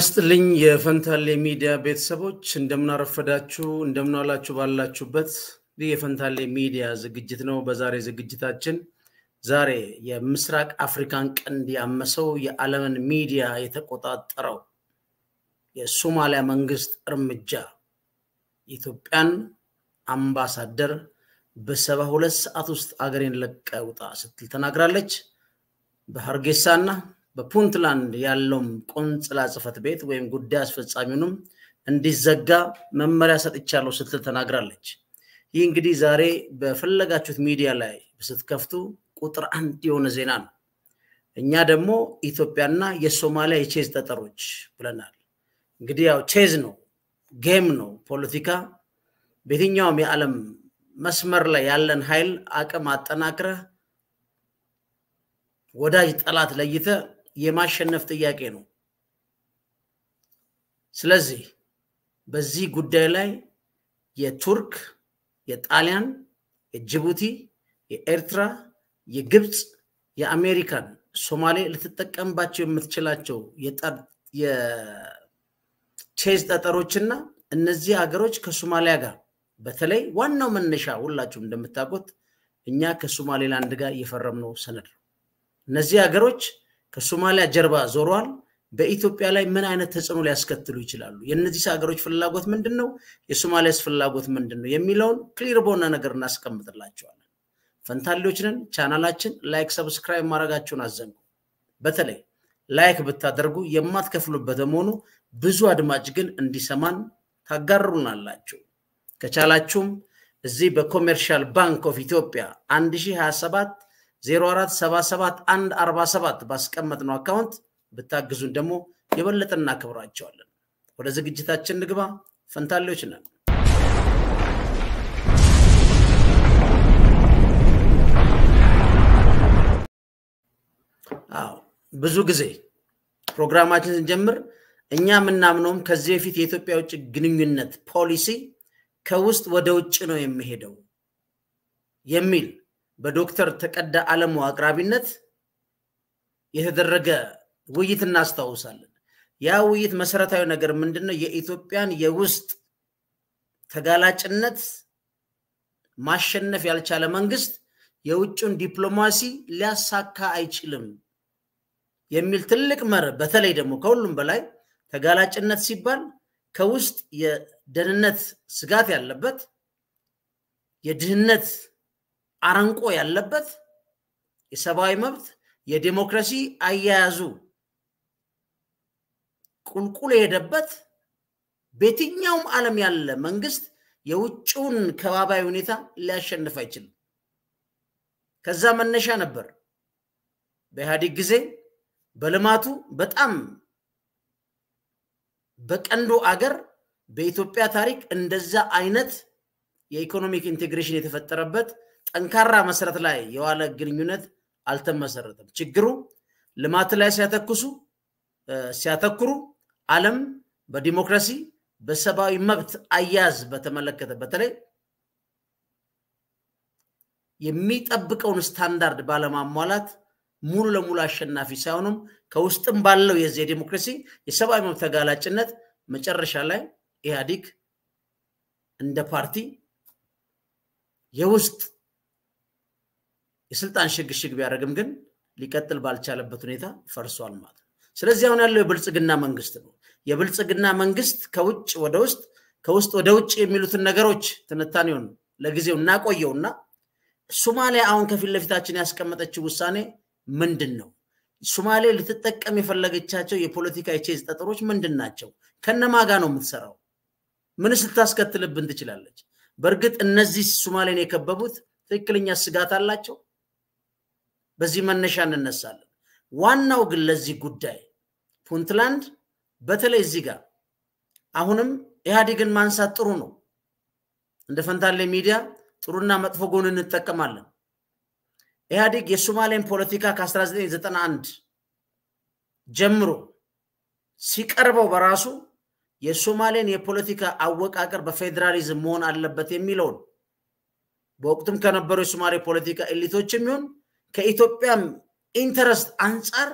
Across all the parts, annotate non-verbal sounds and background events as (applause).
ጤና የፈንታሌ ሚዲያ ቤተሰቦች እንደምናረፈዳችሁ እንደምናውላችሁ ባላችሁበት ይህ የፈንታሌ ሚዲያ ዝግጅት ነው። በዛሬ ዝግጅታችን ዛሬ የምስራቅ አፍሪካን ቀንድ ያመሰው የዓለምን ሚዲያ የተቆጣጠረው የሶማሊያ መንግስት እርምጃ የኢትዮጵያን አምባሳደር በሰባ ሁለት ሰዓት ውስጥ አገሬን ለቀውጣ ስትል ተናግራለች። በሀርጌሳና በፑንትላንድ ያለውም ቆንጽላ ጽፈት ቤት ወይም ጉዳይ አስፈጻሚውንም እንዲዘጋ መመሪያ ሰጥቻለሁ ስትል ተናግራለች። ይህ እንግዲህ ዛሬ በፈለጋችሁት ሚዲያ ላይ ስትከፍቱ ቁጥር አንድ የሆነ ዜና ነው። እኛ ደግሞ ኢትዮጵያና የሶማሊያ የቼዝ ጠጠሮች ብለናል። እንግዲህ ያው ቼዝ ነው፣ ጌም ነው። ፖለቲካ በየትኛውም የዓለም መስመር ላይ ያለን ኃይል አቅም አጠናክረህ ወዳጅ ጠላት ለይተ የማሸነፍ ጥያቄ ነው። ስለዚህ በዚህ ጉዳይ ላይ የቱርክ፣ የጣሊያን፣ የጅቡቲ፣ የኤርትራ፣ የግብፅ፣ የአሜሪካን ሶማሌ ልትጠቀምባቸው የምትችላቸው የቼዝ ጠጠሮችና እነዚህ ሀገሮች ከሶማሊያ ጋር በተለይ ዋናው መነሻ ሁላችሁም እንደምታውቁት እኛ ከሶማሌላንድ ጋር የፈረምነው ሰነድ ነው። እነዚህ ሀገሮች ከሶማሊያ ጀርባ ዞሯል። በኢትዮጵያ ላይ ምን አይነት ተጽዕኖ ሊያስከትሉ ይችላሉ? የእነዚህ ሀገሮች ፍላጎት ምንድን ነው? የሶማሊያስ ፍላጎት ምንድን ነው የሚለውን ክሊር በሆነ ነገር እናስቀምጥላቸዋለን። ፈንታሌዎችንን ቻናላችን ላይክ፣ ሰብስክራይብ ማድረጋችሁን አዘንጉ። በተለይ ላይክ ብታደርጉ የማትከፍሉበት በመሆኑ ብዙ አድማጭ ግን እንዲሰማን ታጋሩናላችሁ። ከቻላችሁም እዚህ በኮሜርሻል ባንክ ኦፍ ኢትዮጵያ 1027 ባስቀመጥ ባስቀመጥነው አካውንት ብታግዙን ደግሞ የበለጠ እናከብራቸዋለን። ወደ ዝግጅታችን ንግባ። ፈንታሌዎች ነን። አዎ ብዙ ጊዜ ፕሮግራማችን ስንጀምር እኛ የምናምነውም ከዚህ በፊት የኢትዮጵያ ውጭ ግንኙነት ፖሊሲ ከውስጥ ወደ ውጭ ነው የሚሄደው የሚል በዶክተር ተቀዳ አለሙ አቅራቢነት የተደረገ ውይይት እናስታውሳለን። ያ ውይይት መሰረታዊ ነገር ምንድን ነው? የኢትዮጵያን የውስጥ ተጋላጭነት ማሸነፍ ያልቻለ መንግስት የውጭውን ዲፕሎማሲ ሊያሳካ አይችልም የሚል ትልቅ መርህ፣ በተለይ ደግሞ ከሁሉም በላይ ተጋላጭነት ሲባል ከውስጥ የደህንነት ስጋት ያለበት የድህነት አረንቆ ያለበት የሰብአዊ መብት የዲሞክራሲ አያያዙ ቁልቁል የሄደበት በየትኛውም ዓለም ያለ መንግስት የውጭውን ከባባይ ሁኔታ ሊያሸንፍ አይችልም። ከዛ መነሻ ነበር በኢህአዴግ ጊዜ በልማቱ በጣም በቀንዶ አገር በኢትዮጵያ ታሪክ እንደዛ አይነት የኢኮኖሚክ ኢንቴግሬሽን የተፈጠረበት ጠንካራ መሰረት ላይ የዋለ ግንኙነት አልተመሰረተም። ችግሩ ልማት ላይ ሲያተኩሱ ሲያተኩሩ ዓለም በዲሞክራሲ በሰብአዊ መብት አያያዝ በተመለከተ በተለይ የሚጠብቀውን ስታንዳርድ ባለማሟላት ሙሉ ለሙሉ አሸናፊ ሳይሆኑም ከውስጥም ባለው የዚህ የዲሞክራሲ የሰብአዊ መብት ተጋላጭነት መጨረሻ ላይ ኢህአዲግ እንደ ፓርቲ የውስጥ የስልጣን ሽግሽግ ቢያደርግም ግን ሊቀጥል ባልቻለበት ሁኔታ ፈርሷል ማለት ነው። ስለዚህ አሁን ያለው የብልጽግና መንግስት ነው። የብልጽግና መንግስት ከውጭ ወደ ውስጥ ከውስጥ ወደ ውጭ የሚሉትን ነገሮች ትንታኔውን ለጊዜው እናቆየውና ሱማሊያ አሁን ከፊት ለፊታችን ያስቀመጠችው ውሳኔ ምንድን ነው? ሱማሌ ልትጠቀም የፈለገቻቸው የፖለቲካ የቼዝ ጠጠሮች ምንድን ናቸው? ከነማ ጋ ነው የምትሰራው? ምንስ ልታስከትልብን ትችላለች? በእርግጥ እነዚህ ሱማሌን የከበቡት ትክክለኛ ስጋት አላቸው? በዚህ መነሻ እንነሳለን። ዋናው ግን ለዚህ ጉዳይ ፑንትላንድ በተለይ እዚህ ጋር አሁንም ኢህአዴግን ማንሳት ጥሩ ነው። እንደ ፈንታሌ ሚዲያ ጥሩና መጥፎ ጎን እንጠቀማለን። ኢህአዴግ የሶማሌን ፖለቲካ ከ1991 ጀምሮ ሲቀርበው በራሱ የሶማሌን የፖለቲካ አወቃቀር በፌዴራሊዝም መሆን አለበት የሚለውን በወቅቱም ከነበሩ የሶማሌ ፖለቲካ ኤሊቶች የሚሆን ከኢትዮጵያም ኢንተረስት አንጻር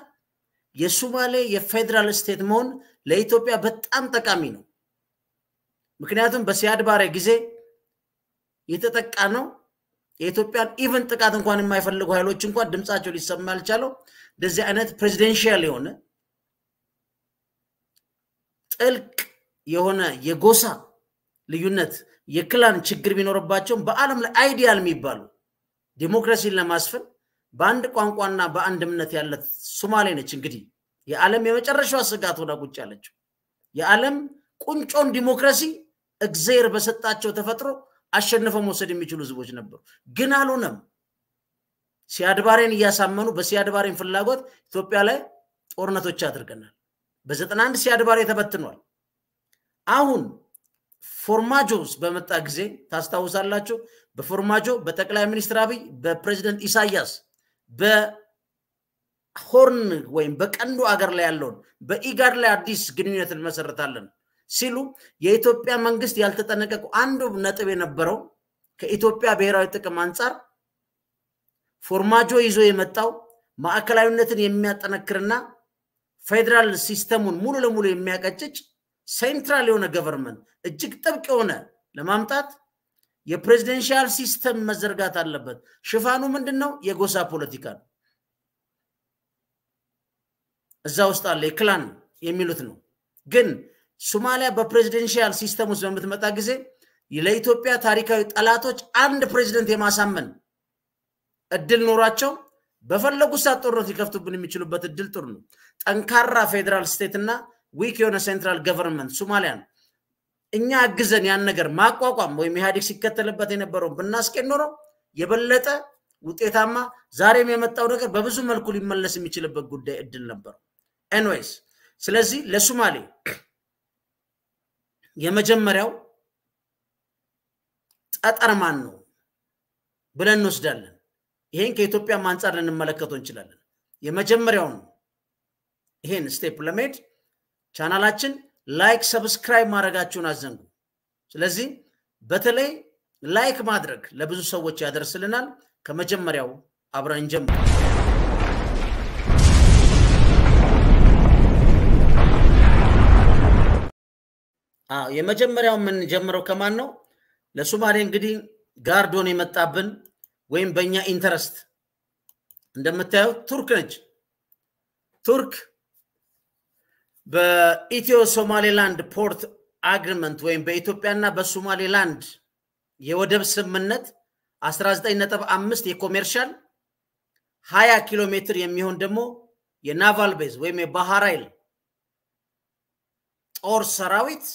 የሱማሌ የፌዴራል ስቴት መሆን ለኢትዮጵያ በጣም ጠቃሚ ነው። ምክንያቱም በሲያድ ባሬ ጊዜ የተጠቃ ነው። የኢትዮጵያን ኢቨን ጥቃት እንኳን የማይፈልጉ ኃይሎች እንኳን ድምፃቸው ሊሰማ ያልቻለው እንደዚህ አይነት ፕሬዚደንሽያል የሆነ ጥልቅ የሆነ የጎሳ ልዩነት የክላን ችግር ቢኖርባቸውም በዓለም ላይ አይዲያል የሚባሉ ዲሞክራሲን ለማስፈን በአንድ ቋንቋና በአንድ እምነት ያለት ሶማሌ ነች። እንግዲህ የዓለም የመጨረሻዋ ስጋት ሆና ቁጭ ያለችው የዓለም ቁንጮን ዲሞክራሲ እግዜር በሰጣቸው ተፈጥሮ አሸንፈው መውሰድ የሚችሉ ህዝቦች ነበሩ፣ ግን አልሆነም። ሲያድባሬን እያሳመኑ በሲያድባሬን ፍላጎት ኢትዮጵያ ላይ ጦርነቶች አድርገናል። በዘጠና አንድ ሲያድባሬ ተበትኗል። አሁን ፎርማጆስ በመጣ ጊዜ ታስታውሳላችሁ። በፎርማጆ በጠቅላይ ሚኒስትር አብይ በፕሬዚደንት ኢሳያስ በሆርን ወይም በቀንዱ አገር ላይ ያለውን በኢጋድ ላይ አዲስ ግንኙነት እንመሰርታለን ሲሉ የኢትዮጵያ መንግስት ያልተጠነቀቁ አንዱ ነጥብ የነበረው ከኢትዮጵያ ብሔራዊ ጥቅም አንጻር ፎርማጆ ይዞ የመጣው ማዕከላዊነትን የሚያጠነክርና ፌዴራል ሲስተሙን ሙሉ ለሙሉ የሚያቀጭጭ ሴንትራል የሆነ ገቨርንመንት እጅግ ጥብቅ የሆነ ለማምጣት የፕሬዚደንሻል ሲስተም መዘርጋት አለበት። ሽፋኑ ምንድን ነው? የጎሳ ፖለቲካ ነው። እዛ ውስጥ አለ የክላን የሚሉት ነው። ግን ሶማሊያ በፕሬዚደንሻል ሲስተም ውስጥ በምትመጣ ጊዜ ለኢትዮጵያ ታሪካዊ ጠላቶች አንድ ፕሬዚደንት የማሳመን እድል ኖሯቸው በፈለጉ ሰዓት ጦርነት ሊከፍቱብን የሚችሉበት እድል ጥሩ ነው። ጠንካራ ፌዴራል ስቴት እና ዊክ የሆነ ሴንትራል ገቨርንመንት ሶማሊያ ነው። እኛ አግዘን ያን ነገር ማቋቋም ወይም ኢህአዴግ ሲከተልበት የነበረውን ብናስቄን ኖሮ የበለጠ ውጤታማ ዛሬም የመጣው ነገር በብዙ መልኩ ሊመለስ የሚችልበት ጉዳይ እድል ነበር። ኤንዌይስ ስለዚህ ለሱማሌ የመጀመሪያው ጠጠር ማን ነው ብለን እንወስዳለን። ይሄን ከኢትዮጵያ አንጻር ልንመለከተው እንችላለን። የመጀመሪያውን ይሄን ስቴፕ ለመሄድ ቻናላችን ላይክ ሰብስክራይብ ማድረጋችሁን አዘንጉ። ስለዚህ በተለይ ላይክ ማድረግ ለብዙ ሰዎች ያደርስልናል። ከመጀመሪያው አብረን እንጀምር። የመጀመሪያው የምንጀምረው ከማን ነው? ለሱማሌ እንግዲህ ጋርዶን የመጣብን ወይም በእኛ ኢንተረስት እንደምታየው ቱርክ ነች። ቱርክ በኢትዮ ሶማሌላንድ ፖርት አግሪመንት ወይም በኢትዮጵያና በሶማሌላንድ የወደብ ስምምነት 19.5 የኮሜርሻል 20 ኪሎ ሜትር የሚሆን ደግሞ የናቫል ቤዝ ወይም የባህር ኃይል ጦር ሰራዊት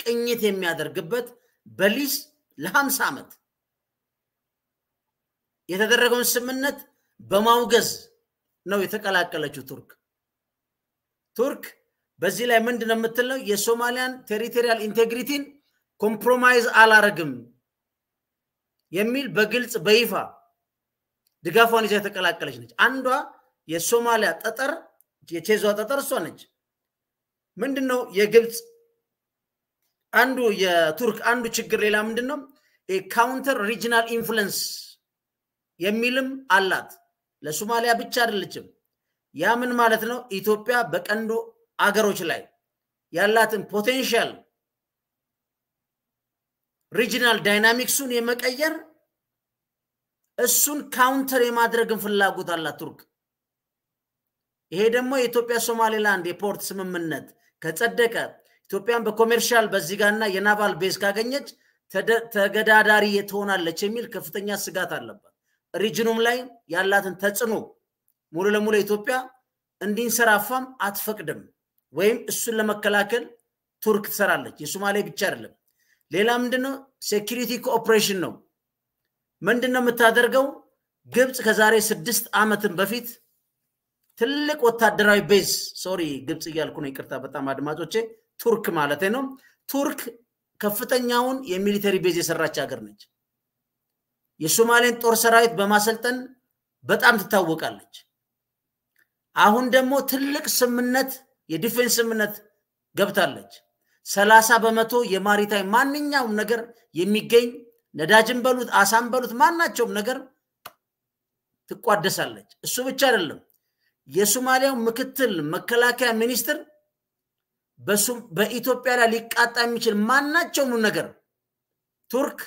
ቅኝት የሚያደርግበት በሊዝ ለ50 ዓመት የተደረገውን ስምምነት በማውገዝ ነው የተቀላቀለችው ቱርክ ቱርክ በዚህ ላይ ምንድን ነው የምትለው? የሶማሊያን ቴሪቶሪያል ኢንቴግሪቲን ኮምፕሮማይዝ አላረግም የሚል በግልጽ በይፋ ድጋፏን ይዛ የተቀላቀለች ነች። አንዷ የሶማሊያ ጠጠር የቼዟ ጠጠር እሷ ነች። ምንድን ነው የግብፅ አንዱ የቱርክ አንዱ ችግር ሌላ ምንድን ነው ካውንተር ሪጂናል ኢንፍሉንስ የሚልም አላት። ለሶማሊያ ብቻ አይደለችም። ያ ምን ማለት ነው? ኢትዮጵያ በቀንዱ አገሮች ላይ ያላትን ፖቴንሻል ሪጂናል ዳይናሚክሱን የመቀየር እሱን ካውንተር የማድረግን ፍላጎት አላት ቱርክ። ይሄ ደግሞ የኢትዮጵያ ሶማሌላንድ የፖርት ስምምነት ከጸደቀ ኢትዮጵያን በኮሜርሻል በዚህ ጋርና የናቫል ቤዝ ካገኘች ተገዳዳሪ ትሆናለች የሚል ከፍተኛ ስጋት አለባት። ሪጅኑም ላይ ያላትን ተጽዕኖ ሙሉ ለሙሉ ኢትዮጵያ እንዲንሰራፋም አትፈቅድም። ወይም እሱን ለመከላከል ቱርክ ትሰራለች። የሶማሌ ብቻ አይደለም። ሌላ ምንድነው? ሴኪሪቲ ኮኦፕሬሽን ነው። ምንድነው የምታደርገው? ግብፅ ከዛሬ ስድስት ዓመትን በፊት ትልቅ ወታደራዊ ቤዝ ሶሪ፣ ግብፅ እያልኩ ነው፣ ይቅርታ በጣም አድማጮቼ፣ ቱርክ ማለት ነው። ቱርክ ከፍተኛውን የሚሊተሪ ቤዝ የሰራች ሀገር ነች። የሶማሌን ጦር ሰራዊት በማሰልጠን በጣም ትታወቃለች። አሁን ደግሞ ትልቅ ስምነት የዲፌንስ እምነት ገብታለች። ሰላሳ በመቶ የማሪታይም ማንኛውም ነገር የሚገኝ ነዳጅን በሉት አሳን በሉት ማናቸውም ነገር ትቋደሳለች። እሱ ብቻ አይደለም። የሶማሊያው ምክትል መከላከያ ሚኒስትር በኢትዮጵያ ላይ ሊቃጣ የሚችል ማናቸውም ነገር ቱርክ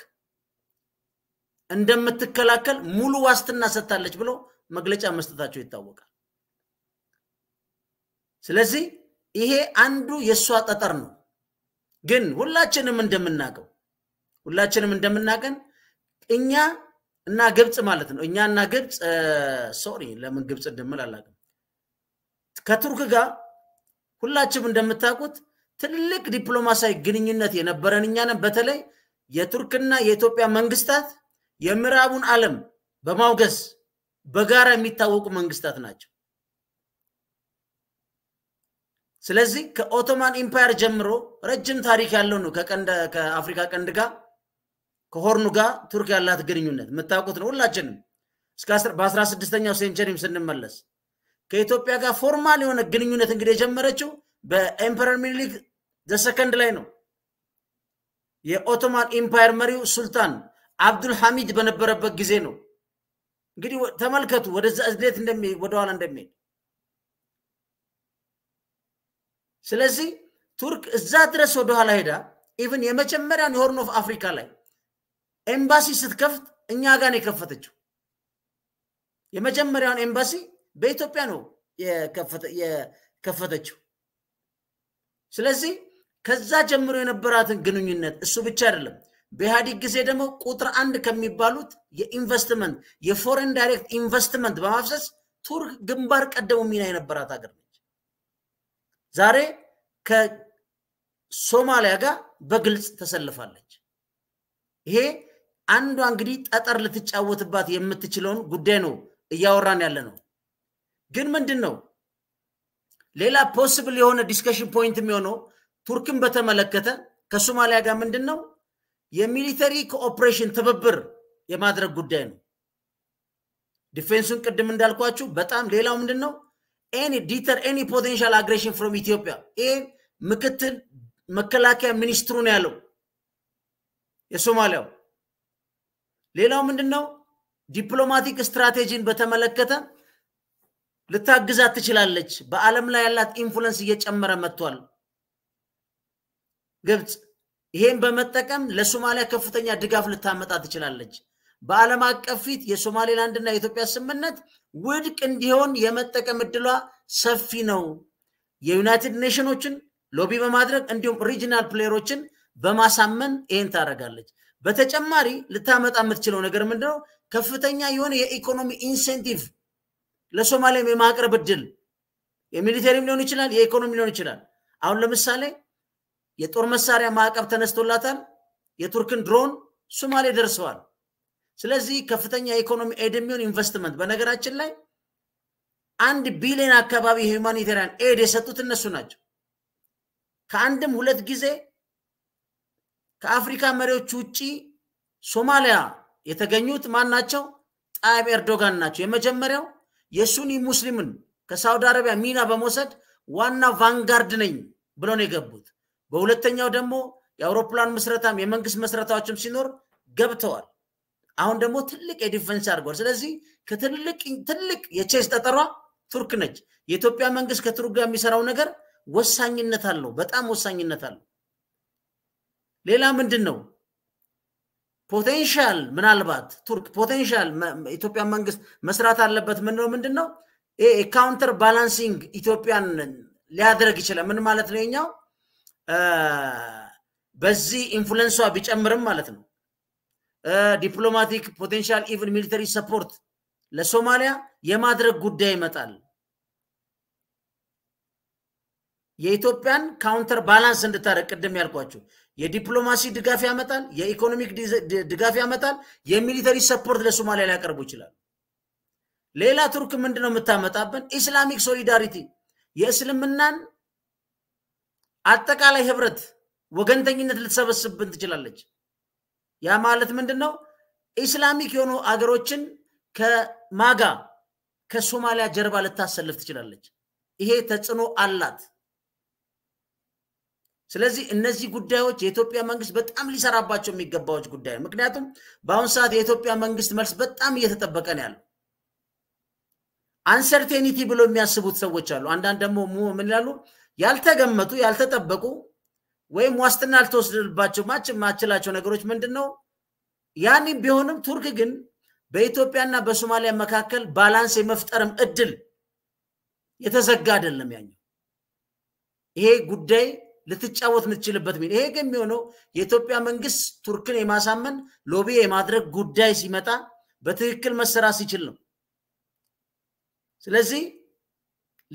እንደምትከላከል ሙሉ ዋስትና ሰጥታለች ብሎ መግለጫ መስጠታቸው ይታወቃል። ስለዚህ ይሄ አንዱ የእሷ ጠጠር ነው። ግን ሁላችንም እንደምናቀው ሁላችንም እንደምናቀን እኛ እና ግብፅ ማለት ነው እኛ እና ግብፅ ሶሪ ለምን ግብፅ እንደምል አላውቅም ከቱርክ ጋር ሁላችንም እንደምታውቁት ትልቅ ዲፕሎማሲያዊ ግንኙነት የነበረን እኛንም በተለይ የቱርክና የኢትዮጵያ መንግስታት የምዕራቡን ዓለም በማውገዝ በጋራ የሚታወቁ መንግስታት ናቸው። ስለዚህ ከኦቶማን ኢምፓየር ጀምሮ ረጅም ታሪክ ያለው ነው። ከቀንድ ከአፍሪካ ቀንድ ጋር ከሆርኑ ጋር ቱርክ ያላት ግንኙነት የምታውቁት ነው ሁላችንም። በአስራ ስድስተኛው ሴንቸሪም ስንመለስ ከኢትዮጵያ ጋር ፎርማል የሆነ ግንኙነት እንግዲህ የጀመረችው በኤምፐረር ሚኒሊክ ዘሰከንድ ላይ ነው። የኦቶማን ኢምፓየር መሪው ሱልጣን አብዱል ሐሚድ በነበረበት ጊዜ ነው። እንግዲህ ተመልከቱ ወደዛ እንዴት ወደኋላ እንደሚሄድ ስለዚህ ቱርክ እዛ ድረስ ወደኋላ ሄዳ ኢቭን የመጀመሪያን የሆርን ኦፍ አፍሪካ ላይ ኤምባሲ ስትከፍት እኛ ጋር ነው የከፈተችው። የመጀመሪያውን ኤምባሲ በኢትዮጵያ ነው የከፈተችው። ስለዚህ ከዛ ጀምሮ የነበራትን ግንኙነት እሱ ብቻ አይደለም። በኢህአዲግ ጊዜ ደግሞ ቁጥር አንድ ከሚባሉት የኢንቨስትመንት የፎሬን ዳይሬክት ኢንቨስትመንት በማፍሰስ ቱርክ ግንባር ቀደሙ ሚና የነበራት ሀገር ነው። ዛሬ ከሶማሊያ ጋር በግልጽ ተሰልፋለች። ይሄ አንዷ እንግዲህ ጠጠር ልትጫወትባት የምትችለውን ጉዳይ ነው እያወራን ያለ ነው። ግን ምንድን ነው ሌላ ፖስብል የሆነ ዲስከሽን ፖይንት የሚሆነው ቱርክን በተመለከተ ከሶማሊያ ጋር ምንድን ነው የሚሊተሪ ኮኦፕሬሽን ትብብር የማድረግ ጉዳይ ነው። ዲፌንሱን ቅድም እንዳልኳችሁ በጣም ሌላው ምንድን ነው ኤኒ ዲተር ኤኒ ፖቴንሻል አግሬሽን ፍሮም ኢትዮጵያ። ይህ ምክትል መከላከያ ሚኒስትሩ ነው ያለው የሶማሊያው። ሌላው ምንድን ነው? ዲፕሎማቲክ ስትራቴጂን በተመለከተ ልታግዛት ትችላለች። በዓለም ላይ ያላት ኢንፍሉንስ እየጨመረ መጥቷል። ግብፅ ይሄን በመጠቀም ለሶማሊያ ከፍተኛ ድጋፍ ልታመጣ ትችላለች። በዓለም አቀፍ ፊት የሶማሌላንድና የኢትዮጵያ ስምምነት ውድቅ እንዲሆን የመጠቀም እድሏ ሰፊ ነው። የዩናይትድ ኔሽኖችን ሎቢ በማድረግ እንዲሁም ሪጂናል ፕሌየሮችን በማሳመን ይህን ታደርጋለች። በተጨማሪ ልታመጣ የምትችለው ነገር ምንድነው? ከፍተኛ የሆነ የኢኮኖሚ ኢንሴንቲቭ ለሶማሌም የማቅረብ እድል የሚሊተሪም ሊሆን ይችላል፣ የኢኮኖሚ ሊሆን ይችላል። አሁን ለምሳሌ የጦር መሳሪያ ማዕቀብ ተነስቶላታል። የቱርክን ድሮን ሶማሌ ደርሰዋል። ስለዚህ ከፍተኛ የኢኮኖሚ ኤድ የሚሆን ኢንቨስትመንት በነገራችን ላይ አንድ ቢሊዮን አካባቢ የሁማኒታሪያን ኤድ የሰጡት እነሱ ናቸው። ከአንድም ሁለት ጊዜ ከአፍሪካ መሪዎች ውጭ ሶማሊያ የተገኙት ማን ናቸው? ጣይብ ኤርዶጋን ናቸው። የመጀመሪያው የሱኒ ሙስሊምን ከሳውዲ አረቢያ ሚና በመውሰድ ዋና ቫንጋርድ ነኝ ብለው ነው የገቡት። በሁለተኛው ደግሞ የአውሮፕላን ምስረታም የመንግስት መስረታዎችም ሲኖር ገብተዋል። አሁን ደግሞ ትልቅ የዲፈንስ አድርጓል። ስለዚህ ትልቅ የቼስ ጠጠሯ ቱርክ ነች። የኢትዮጵያ መንግስት ከቱርክ ጋር የሚሰራው ነገር ወሳኝነት አለው፣ በጣም ወሳኝነት አለው። ሌላ ምንድን ነው ፖቴንሻል ምናልባት ቱርክ ፖቴንሻል ኢትዮጵያ መንግስት መስራት አለበት። ምንነው ምንድን ነው ካውንተር ባላንሲንግ ኢትዮጵያን ሊያደረግ ይችላል። ምን ማለት ነው? የኛው በዚህ ኢንፍሉንሷ ቢጨምርም ማለት ነው ዲፕሎማቲክ ፖቴንሻል ኢቭን ሚሊተሪ ሰፖርት ለሶማሊያ የማድረግ ጉዳይ ይመጣል። የኢትዮጵያን ካውንተር ባላንስ እንድታደረግ ቅድም ያልኳቸው የዲፕሎማሲ ድጋፍ ያመጣል፣ የኢኮኖሚክ ድጋፍ ያመጣል፣ የሚሊተሪ ሰፖርት ለሶማሊያ ሊያቀርቡ ይችላል። ሌላ ቱርክ ምንድን ነው የምታመጣብን? ኢስላሚክ ሶሊዳሪቲ የእስልምናን አጠቃላይ ህብረት ወገንተኝነት ልትሰበስብን ትችላለች። ያ ማለት ምንድን ነው? ኢስላሚክ የሆኑ አገሮችን ከማጋ ከሶማሊያ ጀርባ ልታሰልፍ ትችላለች። ይሄ ተጽዕኖ አላት። ስለዚህ እነዚህ ጉዳዮች የኢትዮጵያ መንግስት በጣም ሊሰራባቸው የሚገባዎች ጉዳይ ምክንያቱም በአሁኑ ሰዓት የኢትዮጵያ መንግስት መልስ በጣም እየተጠበቀ ነው ያለው። አንሰርቴኒቲ ብሎ የሚያስቡት ሰዎች አሉ። አንዳንድ ደግሞ ምን ይላሉ? ያልተገመቱ ያልተጠበቁ ወይም ዋስትና ልትወስድባቸው ማችላቸው ነገሮች ምንድን ነው? ያኔ ቢሆንም ቱርክ ግን በኢትዮጵያና በሶማሊያ መካከል ባላንስ የመፍጠርም እድል የተዘጋ አይደለም። ያኛው ይሄ ጉዳይ ልትጫወት ምትችልበት ሚ ይሄ ግን የሚሆነው የኢትዮጵያ መንግስት ቱርክን የማሳመን ሎቢ የማድረግ ጉዳይ ሲመጣ በትክክል መሰራት ሲችል ነው። ስለዚህ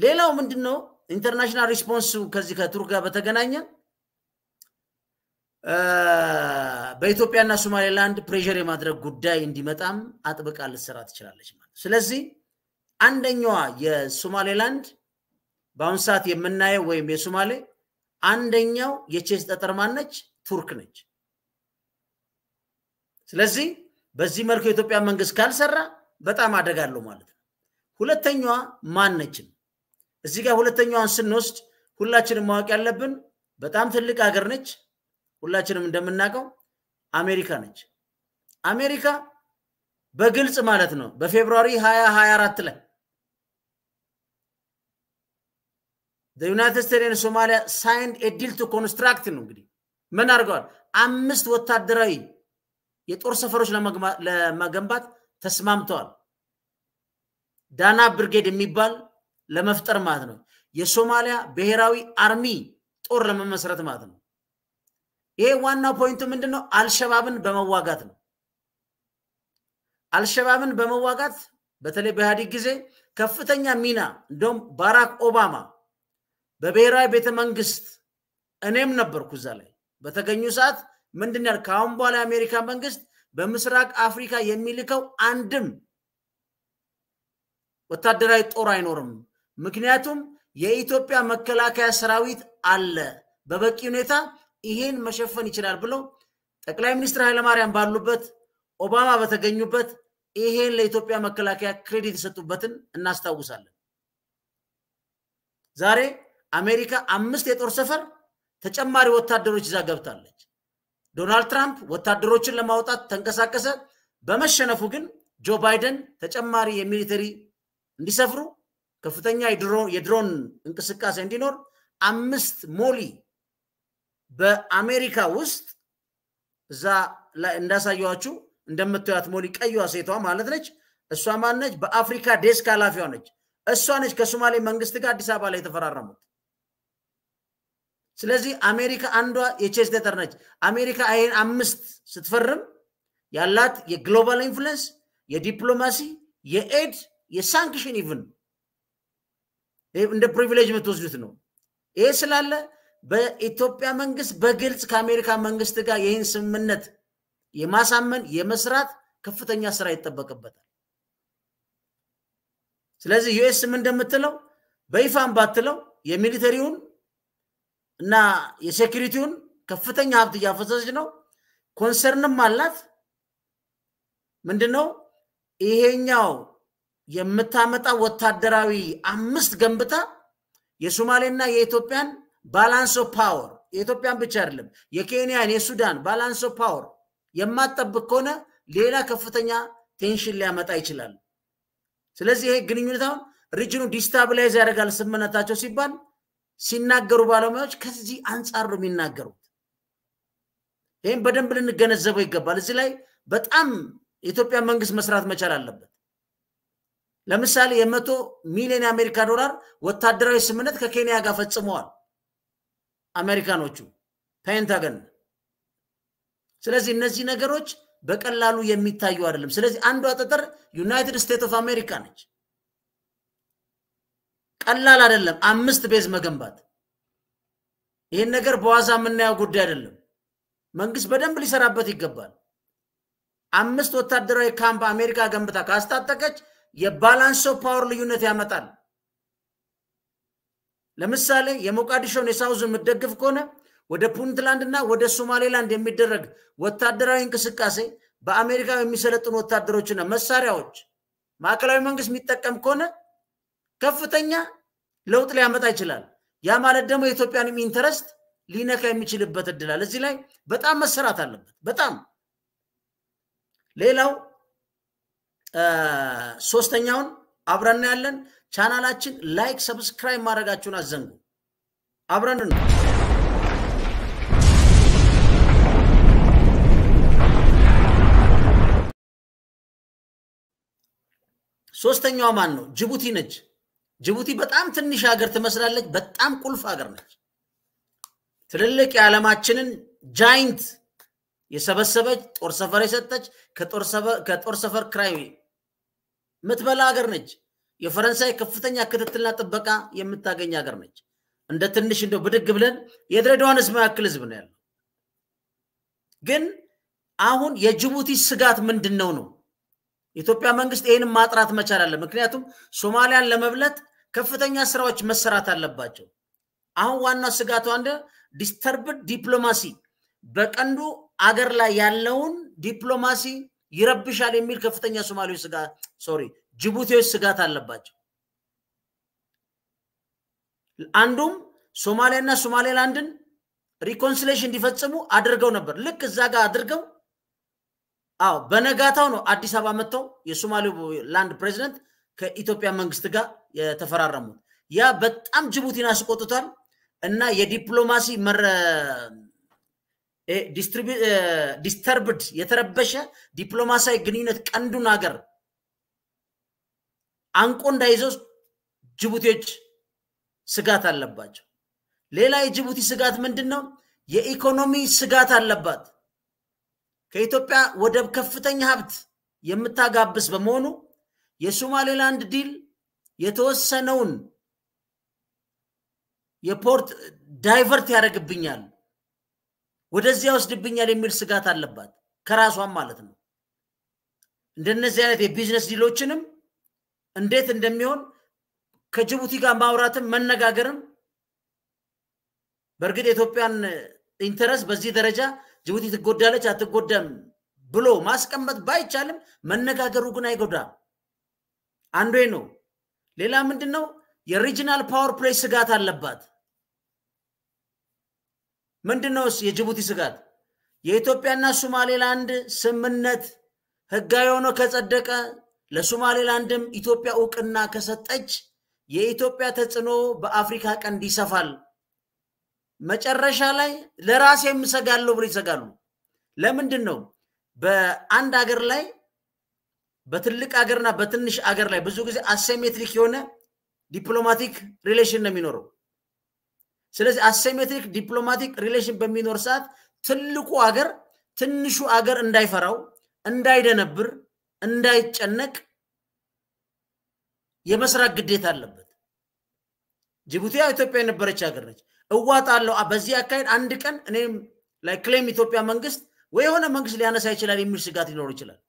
ሌላው ምንድን ነው ኢንተርናሽናል ሪስፖንስ ከዚህ ከቱርክ ጋር በተገናኘ በኢትዮጵያና ሶማሌላንድ ፕሬሸር የማድረግ ጉዳይ እንዲመጣም አጥብቃ ልትሰራ ትችላለች ማለት። ስለዚህ አንደኛዋ የሶማሌላንድ በአሁኑ ሰዓት የምናየው ወይም የሶማሌ አንደኛው የቼስ ጠጠር ማነች? ቱርክ ነች። ስለዚህ በዚህ መልኩ የኢትዮጵያ መንግስት ካልሰራ በጣም አደጋለሁ ማለት ነው። ሁለተኛዋ ማነችን? እዚህ ጋር ሁለተኛዋን ስንወስድ ሁላችንም ማወቅ ያለብን በጣም ትልቅ ሀገር ነች። ሁላችንም እንደምናውቀው አሜሪካ ነች። አሜሪካ በግልጽ ማለት ነው በፌብሩዋሪ 2024 ላይ ዩናይትድ ስቴትስ ሶማሊያ ሳይንድ ኤዲል ቱ ኮንስትራክት ነው። እንግዲህ ምን አድርገዋል? አምስት ወታደራዊ የጦር ሰፈሮች ለመገንባት ተስማምተዋል። ዳና ብርጌድ የሚባል ለመፍጠር ማለት ነው። የሶማሊያ ብሔራዊ አርሚ ጦር ለመመስረት ማለት ነው። ይሄ ዋናው ፖይንቱ ምንድን ነው? አልሸባብን በመዋጋት ነው። አልሸባብን በመዋጋት በተለይ በኢህአዴግ ጊዜ ከፍተኛ ሚና እንደውም ባራክ ኦባማ በብሔራዊ ቤተ መንግስት እኔም ነበርኩ እዛ ላይ በተገኙ ሰዓት ምንድን ያል ከአሁን በኋላ የአሜሪካ መንግስት በምስራቅ አፍሪካ የሚልከው አንድም ወታደራዊ ጦር አይኖርም። ምክንያቱም የኢትዮጵያ መከላከያ ሰራዊት አለ በበቂ ሁኔታ ይህን መሸፈን ይችላል ብለው ጠቅላይ ሚኒስትር ኃይለማርያም ባሉበት ኦባማ በተገኙበት ይሄን ለኢትዮጵያ መከላከያ ክሬዲት የሰጡበትን እናስታውሳለን። ዛሬ አሜሪካ አምስት የጦር ሰፈር ተጨማሪ ወታደሮች ይዛ ገብታለች። ዶናልድ ትራምፕ ወታደሮችን ለማውጣት ተንቀሳቀሰ። በመሸነፉ ግን ጆ ባይደን ተጨማሪ የሚሊተሪ እንዲሰፍሩ ከፍተኛ የድሮን እንቅስቃሴ እንዲኖር አምስት ሞሊ በአሜሪካ ውስጥ እዛ እንዳሳየኋችሁ እንደምታዩት ሞሊ ቀይዋ ሴቷ ማለት ነች። እሷ ማን ነች? በአፍሪካ ዴስክ ኃላፊዋ ነች። እሷ ነች ከሶማሌ መንግስት ጋር አዲስ አበባ ላይ የተፈራረሙት። ስለዚህ አሜሪካ አንዷ የቼስተተር ነች። አሜሪካ አይን አምስት ስትፈርም ያላት የግሎባል ኢንፍሉንስ፣ የዲፕሎማሲ፣ የኤድ፣ የሳንክሽን ኢቭን እንደ ፕሪቪሌጅ የምትወስዱት ነው። ይሄ ስላለ በኢትዮጵያ መንግስት በግልጽ ከአሜሪካ መንግስት ጋር ይህን ስምምነት የማሳመን የመስራት ከፍተኛ ስራ ይጠበቅበታል። ስለዚህ ዩኤስም እንደምትለው በይፋም ባትለው የሚሊተሪውን እና የሴኪሪቲውን ከፍተኛ ሀብት እያፈሰሰች ነው። ኮንሰርንም አላት። ምንድን ነው ይሄኛው የምታመጣ ወታደራዊ አምስት ገንብታ የሶማሌና የኢትዮጵያን ባላንስ ኦፍ ፓወር የኢትዮጵያን ብቻ አይደለም፣ የኬንያን፣ የሱዳን ባላንስ ኦፍ ፓወር የማጠብቅ ከሆነ ሌላ ከፍተኛ ቴንሽን ሊያመጣ ይችላል። ስለዚህ ይሄ ግንኙነት አሁን ሪጅኑ ዲስታብላይዝ ያደርጋል ስምምነታቸው ሲባል ሲናገሩ ባለሙያዎች ከዚህ አንጻር ነው የሚናገሩት። ይህም በደንብ ልንገነዘበው ይገባል። እዚህ ላይ በጣም የኢትዮጵያ መንግስት መስራት መቻል አለበት። ለምሳሌ የመቶ ሚሊዮን የአሜሪካ ዶላር ወታደራዊ ስምምነት ከኬንያ ጋር ፈጽመዋል። አሜሪካኖቹ ፔንታገን። ስለዚህ እነዚህ ነገሮች በቀላሉ የሚታዩ አይደለም። ስለዚህ አንዷ ጠጠር ዩናይትድ ስቴትስ ኦፍ አሜሪካ ነች። ቀላል አይደለም አምስት ቤዝ መገንባት። ይህን ነገር በዋዛ የምናየው ጉዳይ አይደለም። መንግስት በደንብ ሊሰራበት ይገባል። አምስት ወታደራዊ ካምፕ አሜሪካ ገንብታ ካስታጠቀች የባላንስ ኦፍ ፓወር ልዩነት ያመጣል። ለምሳሌ የሞቃዲሾን የሳውዝ የምደግፍ ከሆነ ወደ ፑንትላንድ እና ወደ ሶማሌላንድ የሚደረግ ወታደራዊ እንቅስቃሴ በአሜሪካ የሚሰለጥኑ ወታደሮችና መሳሪያዎች ማዕከላዊ መንግስት የሚጠቀም ከሆነ ከፍተኛ ለውጥ ሊያመጣ ይችላል። ያ ማለት ደግሞ የኢትዮጵያንም ኢንተረስት ሊነካ የሚችልበት እድላል። እዚህ ላይ በጣም መሰራት አለበት። በጣም ሌላው ሶስተኛውን አብረና ያለን ቻናላችን ላይክ፣ ሰብስክራይብ ማድረጋችሁን አዘንጉ። አብረን ነው ሶስተኛዋ ማን ነው? ጅቡቲ ነች። ጅቡቲ በጣም ትንሽ ሀገር ትመስላለች። በጣም ቁልፍ ሀገር ነች። ትልልቅ የዓለማችንን ጃይንት የሰበሰበች ጦር ሰፈር የሰጠች ከጦር ሰፈር ክራይ የምትበላ ሀገር ነች። የፈረንሳይ ከፍተኛ ክትትልና ጥበቃ የምታገኝ ሀገር ነች። እንደ ትንሽ እንደው ብድግ ብለን የድሬዳዋን ህዝብ ያክል ህዝብ ነው ያለው። ግን አሁን የጅቡቲ ስጋት ምንድን ነው ነው የኢትዮጵያ መንግስት ይህንም ማጥራት መቻል አለ። ምክንያቱም ሶማሊያን ለመብለጥ ከፍተኛ ስራዎች መሰራት አለባቸው። አሁን ዋና ስጋቱ አንደ ዲስተርብድ ዲፕሎማሲ በቀንዱ አገር ላይ ያለውን ዲፕሎማሲ ይረብሻል የሚል ከፍተኛ ሶማሌዎች ስጋ ሶሪ ጅቡቲዎች ስጋት አለባቸው። አንዱም ሶማሊያና ሶማሌላንድን ሪኮንሲሌሽን እንዲፈጽሙ አድርገው ነበር። ልክ እዛ ጋር አድርገው አዎ፣ በነጋታው ነው አዲስ አበባ መጥተው የሶማሌ ላንድ ፕሬዚደንት ከኢትዮጵያ መንግስት ጋር የተፈራረሙት። ያ በጣም ጅቡቲን አስቆጥቷል እና የዲፕሎማሲ ዲስተርብድ የተረበሸ ዲፕሎማሲያዊ ግንኙነት ቀንዱን ሀገር አንቆ እንዳይዘው ጅቡቲዎች ስጋት አለባቸው። ሌላ የጅቡቲ ስጋት ምንድን ነው? የኢኮኖሚ ስጋት አለባት። ከኢትዮጵያ ወደብ ከፍተኛ ሀብት የምታጋብስ በመሆኑ የሶማሌላንድ ዲል የተወሰነውን የፖርት ዳይቨርት ያደርግብኛል፣ ወደዚያ ያወስድብኛል የሚል ስጋት አለባት፣ ከራሷም ማለት ነው። እንደነዚህ አይነት የቢዝነስ ዲሎችንም እንዴት እንደሚሆን ከጅቡቲ ጋር ማውራትም መነጋገርም በእርግጥ የኢትዮጵያን ኢንተረስት በዚህ ደረጃ ጅቡቲ ትጎዳለች አትጎዳም ብሎ ማስቀመጥ ባይቻልም መነጋገሩ ግን አይጎዳም። አንዱ ነው። ሌላ ምንድን ነው? የሪጂናል ፓወር ፕሌይ ስጋት አለባት። ምንድን ነው የጅቡቲ ስጋት? የኢትዮጵያና ሶማሌላንድ ስምምነት ህጋዊ ሆኖ ከጸደቀ ለሶማሌላንድም ኢትዮጵያ እውቅና ከሰጠች የኢትዮጵያ ተጽዕኖ በአፍሪካ ቀንድ ይሰፋል። መጨረሻ ላይ ለራሴ የምሰጋለሁ ብሎ ይሰጋሉ። ለምንድን ነው? በአንድ አገር ላይ በትልቅ አገርና በትንሽ አገር ላይ ብዙ ጊዜ አሴሜትሪክ የሆነ ዲፕሎማቲክ ሪሌሽን ነው የሚኖረው። ስለዚህ አሴሜትሪክ ዲፕሎማቲክ ሪሌሽን በሚኖር ሰዓት ትልቁ አገር ትንሹ አገር እንዳይፈራው እንዳይደነብር እንዳይጨነቅ የመስራት ግዴታ አለበት። ጅቡቲ ኢትዮጵያ የነበረች ሀገር ነች። እዋጣለሁ በዚህ አካሄድ አንድ ቀን እኔም ላይ ክሌም ኢትዮጵያ መንግስት ወይ የሆነ መንግስት ሊያነሳ ይችላል የሚል ስጋት ሊኖር ይችላል።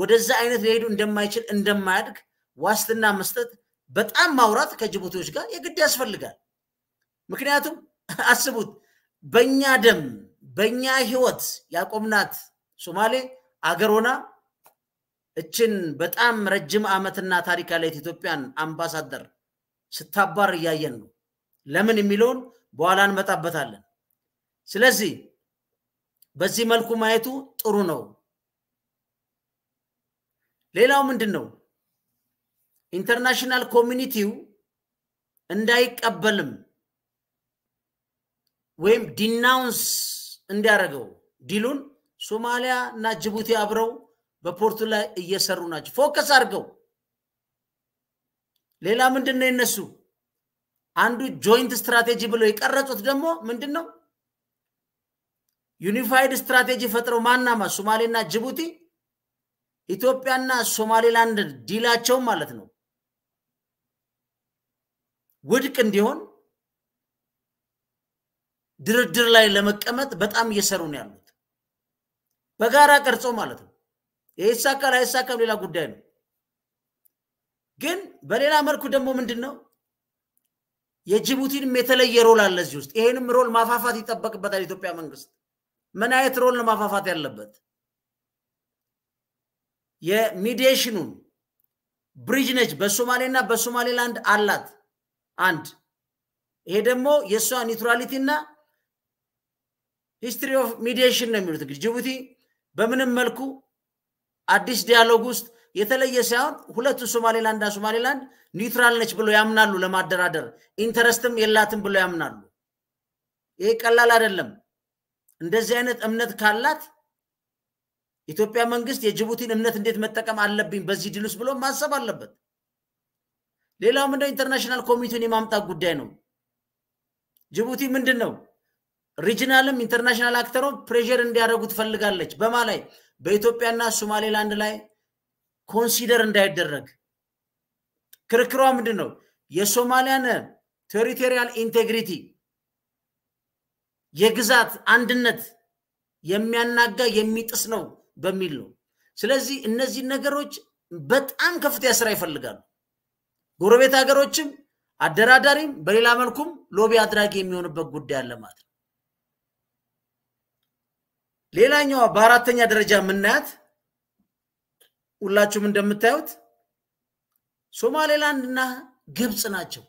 ወደዛ አይነት ሊሄዱ እንደማይችል እንደማያድግ ዋስትና መስጠት በጣም ማውራት ከጅቡቲዎች ጋር የግድ ያስፈልጋል። ምክንያቱም (laughs) አስቡት፣ በእኛ ደም በእኛ ህይወት ያቆምናት ሶማሌ አገር ሆና እችን በጣም ረጅም ዓመትና ታሪክ ያለት ኢትዮጵያን አምባሳደር ስታባር እያየን ነው። ለምን የሚለውን በኋላ እንመጣበታለን። ስለዚህ በዚህ መልኩ ማየቱ ጥሩ ነው። ሌላው ምንድን ነው? ኢንተርናሽናል ኮሚኒቲው እንዳይቀበልም ወይም ዲናውንስ እንዲያደርገው ዲሉን ሶማሊያ እና ጅቡቲ አብረው በፖርቱ ላይ እየሰሩ ናቸው። ፎከስ አድርገው ሌላ ምንድን ነው የነሱ አንዱ ጆይንት ስትራቴጂ ብለው የቀረጹት ደግሞ ምንድን ነው? ዩኒፋይድ ስትራቴጂ ፈጥረው ማናማ ሶማሌና ጅቡቲ ኢትዮጵያና ሶማሌላንድ ዲላቸው ማለት ነው ውድቅ እንዲሆን ድርድር ላይ ለመቀመጥ በጣም እየሰሩ ነው ያሉት በጋራ ቀርጾ ማለት ነው። ይሄ ይሳካል ሌላ ጉዳይ ነው። ግን በሌላ መልኩ ደግሞ ምንድን ነው የጅቡቲንም የተለየ ሮል አለ እዚህ ውስጥ። ይሄንም ሮል ማፋፋት ይጠበቅበታል የኢትዮጵያ መንግስት። ምን አይነት ሮል ነው ማፋፋት ያለበት? የሚዲሽኑን ብሪጅ ነች በሶማሌና በሶማሌላንድ አላት አንድ ይሄ ደግሞ የእሷ ኒውትራሊቲ እና ሂስትሪ ኦፍ ሚዲሽን ነው የሚሉት እንግዲህ ጅቡቲ በምንም መልኩ አዲስ ዲያሎግ ውስጥ የተለየ ሳይሆን ሁለቱ ሶማሌላንድ ሶማሌላንድ ኒውትራል ነች ብሎ ያምናሉ። ለማደራደር ኢንተረስትም የላትም ብሎ ያምናሉ። ይሄ ቀላል አይደለም። እንደዚህ አይነት እምነት ካላት ኢትዮጵያ መንግስት የጅቡቲን እምነት እንዴት መጠቀም አለብኝ በዚህ ድል ውስጥ ብሎ ማሰብ አለበት። ሌላው ምንድነው ኢንተርናሽናል ኮሚቴን የማምጣት ጉዳይ ነው። ጅቡቲ ምንድን ነው ሪጅናልም ኢንተርናሽናል አክተሮች ፕሬር እንዲያደርጉ ትፈልጋለች በማ ላይ በኢትዮጵያና ሶማሌላንድ ላይ ኮንሲደር እንዳይደረግ ክርክሯ ምንድን ነው? የሶማሊያን ቴሪቶሪያል ኢንቴግሪቲ የግዛት አንድነት የሚያናጋ የሚጥስ ነው በሚል ነው። ስለዚህ እነዚህ ነገሮች በጣም ከፍተኛ ስራ ይፈልጋሉ። ጎረቤት ሀገሮችም አደራዳሪም በሌላ መልኩም ሎቢ አድራጊ የሚሆንበት ጉዳይ አለ ማለት ነው። ሌላኛዋ በአራተኛ ደረጃ የምናያት ሁላችሁም እንደምታዩት ሶማሌላንድ እና ግብፅ ናቸው።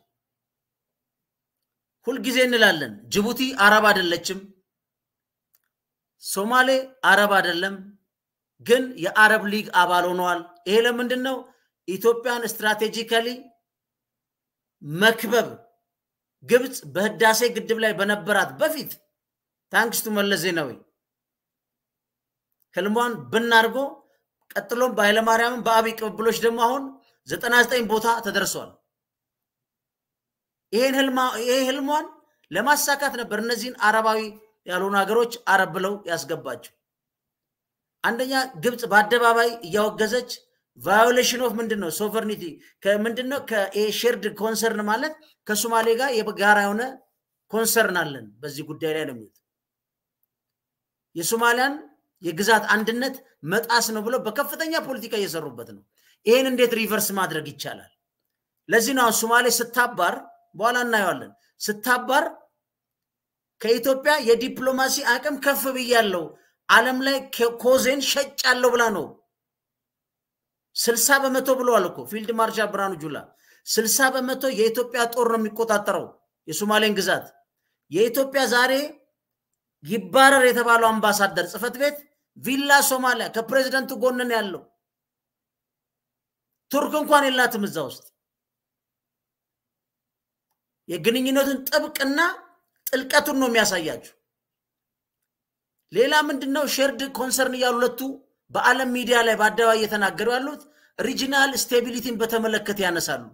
ሁልጊዜ እንላለን ጅቡቲ አረብ አይደለችም፣ ሶማሌ አረብ አይደለም፣ ግን የአረብ ሊግ አባል ሆነዋል። ይሄ ለምንድን ነው? ኢትዮጵያን ስትራቴጂካሊ መክበብ። ግብፅ በህዳሴ ግድብ ላይ በነበራት በፊት ታንክስቱ መለስ ዜናዊ ህልሟን ብናርጎ ቀጥሎም በኃይለማርያምን በአብይ ቅብብሎች ደግሞ አሁን ዘጠና ዘጠኝ ቦታ ተደርሷል። ይሄ ህልሟን ለማሳካት ነበር እነዚህን አረባዊ ያልሆኑ ሀገሮች አረብ ብለው ያስገባቸው። አንደኛ ግብፅ በአደባባይ እያወገዘች ቫዮሌሽን ኦፍ ምንድን ነው ሶቨርኒቲ ምንድን ነው ከሼርድ ኮንሰርን ማለት ከሶማሌ ጋር የጋራ የሆነ ኮንሰርን አለን በዚህ ጉዳይ ላይ ነው የሚሉት የሶማሊያን የግዛት አንድነት መጣስ ነው ብለው በከፍተኛ ፖለቲካ እየሰሩበት ነው። ይህን እንዴት ሪቨርስ ማድረግ ይቻላል? ለዚህ ነው ሱማሌ ስታባር በኋላ እናየዋለን። ስታባር ከኢትዮጵያ የዲፕሎማሲ አቅም ከፍ ብያለው፣ ዓለም ላይ ኮዜን አለው ብላ ነው። ስልሳ በመቶ ብለዋል እኮ ፊልድ ማርሻል ብርሃኑ ጁላ። ስልሳ በመቶ የኢትዮጵያ ጦር ነው የሚቆጣጠረው የሶማሌን ግዛት የኢትዮጵያ ዛሬ ይባረር የተባለው አምባሳደር ጽህፈት ቤት ቪላ ሶማሊያ ከፕሬዚደንቱ ጎንን ያለው ቱርክ እንኳን የላትም እዛ ውስጥ የግንኙነቱን ጥብቅና ጥልቀቱን ነው የሚያሳያችሁ። ሌላ ምንድን ነው ሼርድ ኮንሰርን እያሉ ሁለቱ በዓለም ሚዲያ ላይ በአደባባይ እየተናገሩ ያሉት ሪጂናል ስቴቢሊቲን በተመለከተ ያነሳሉ።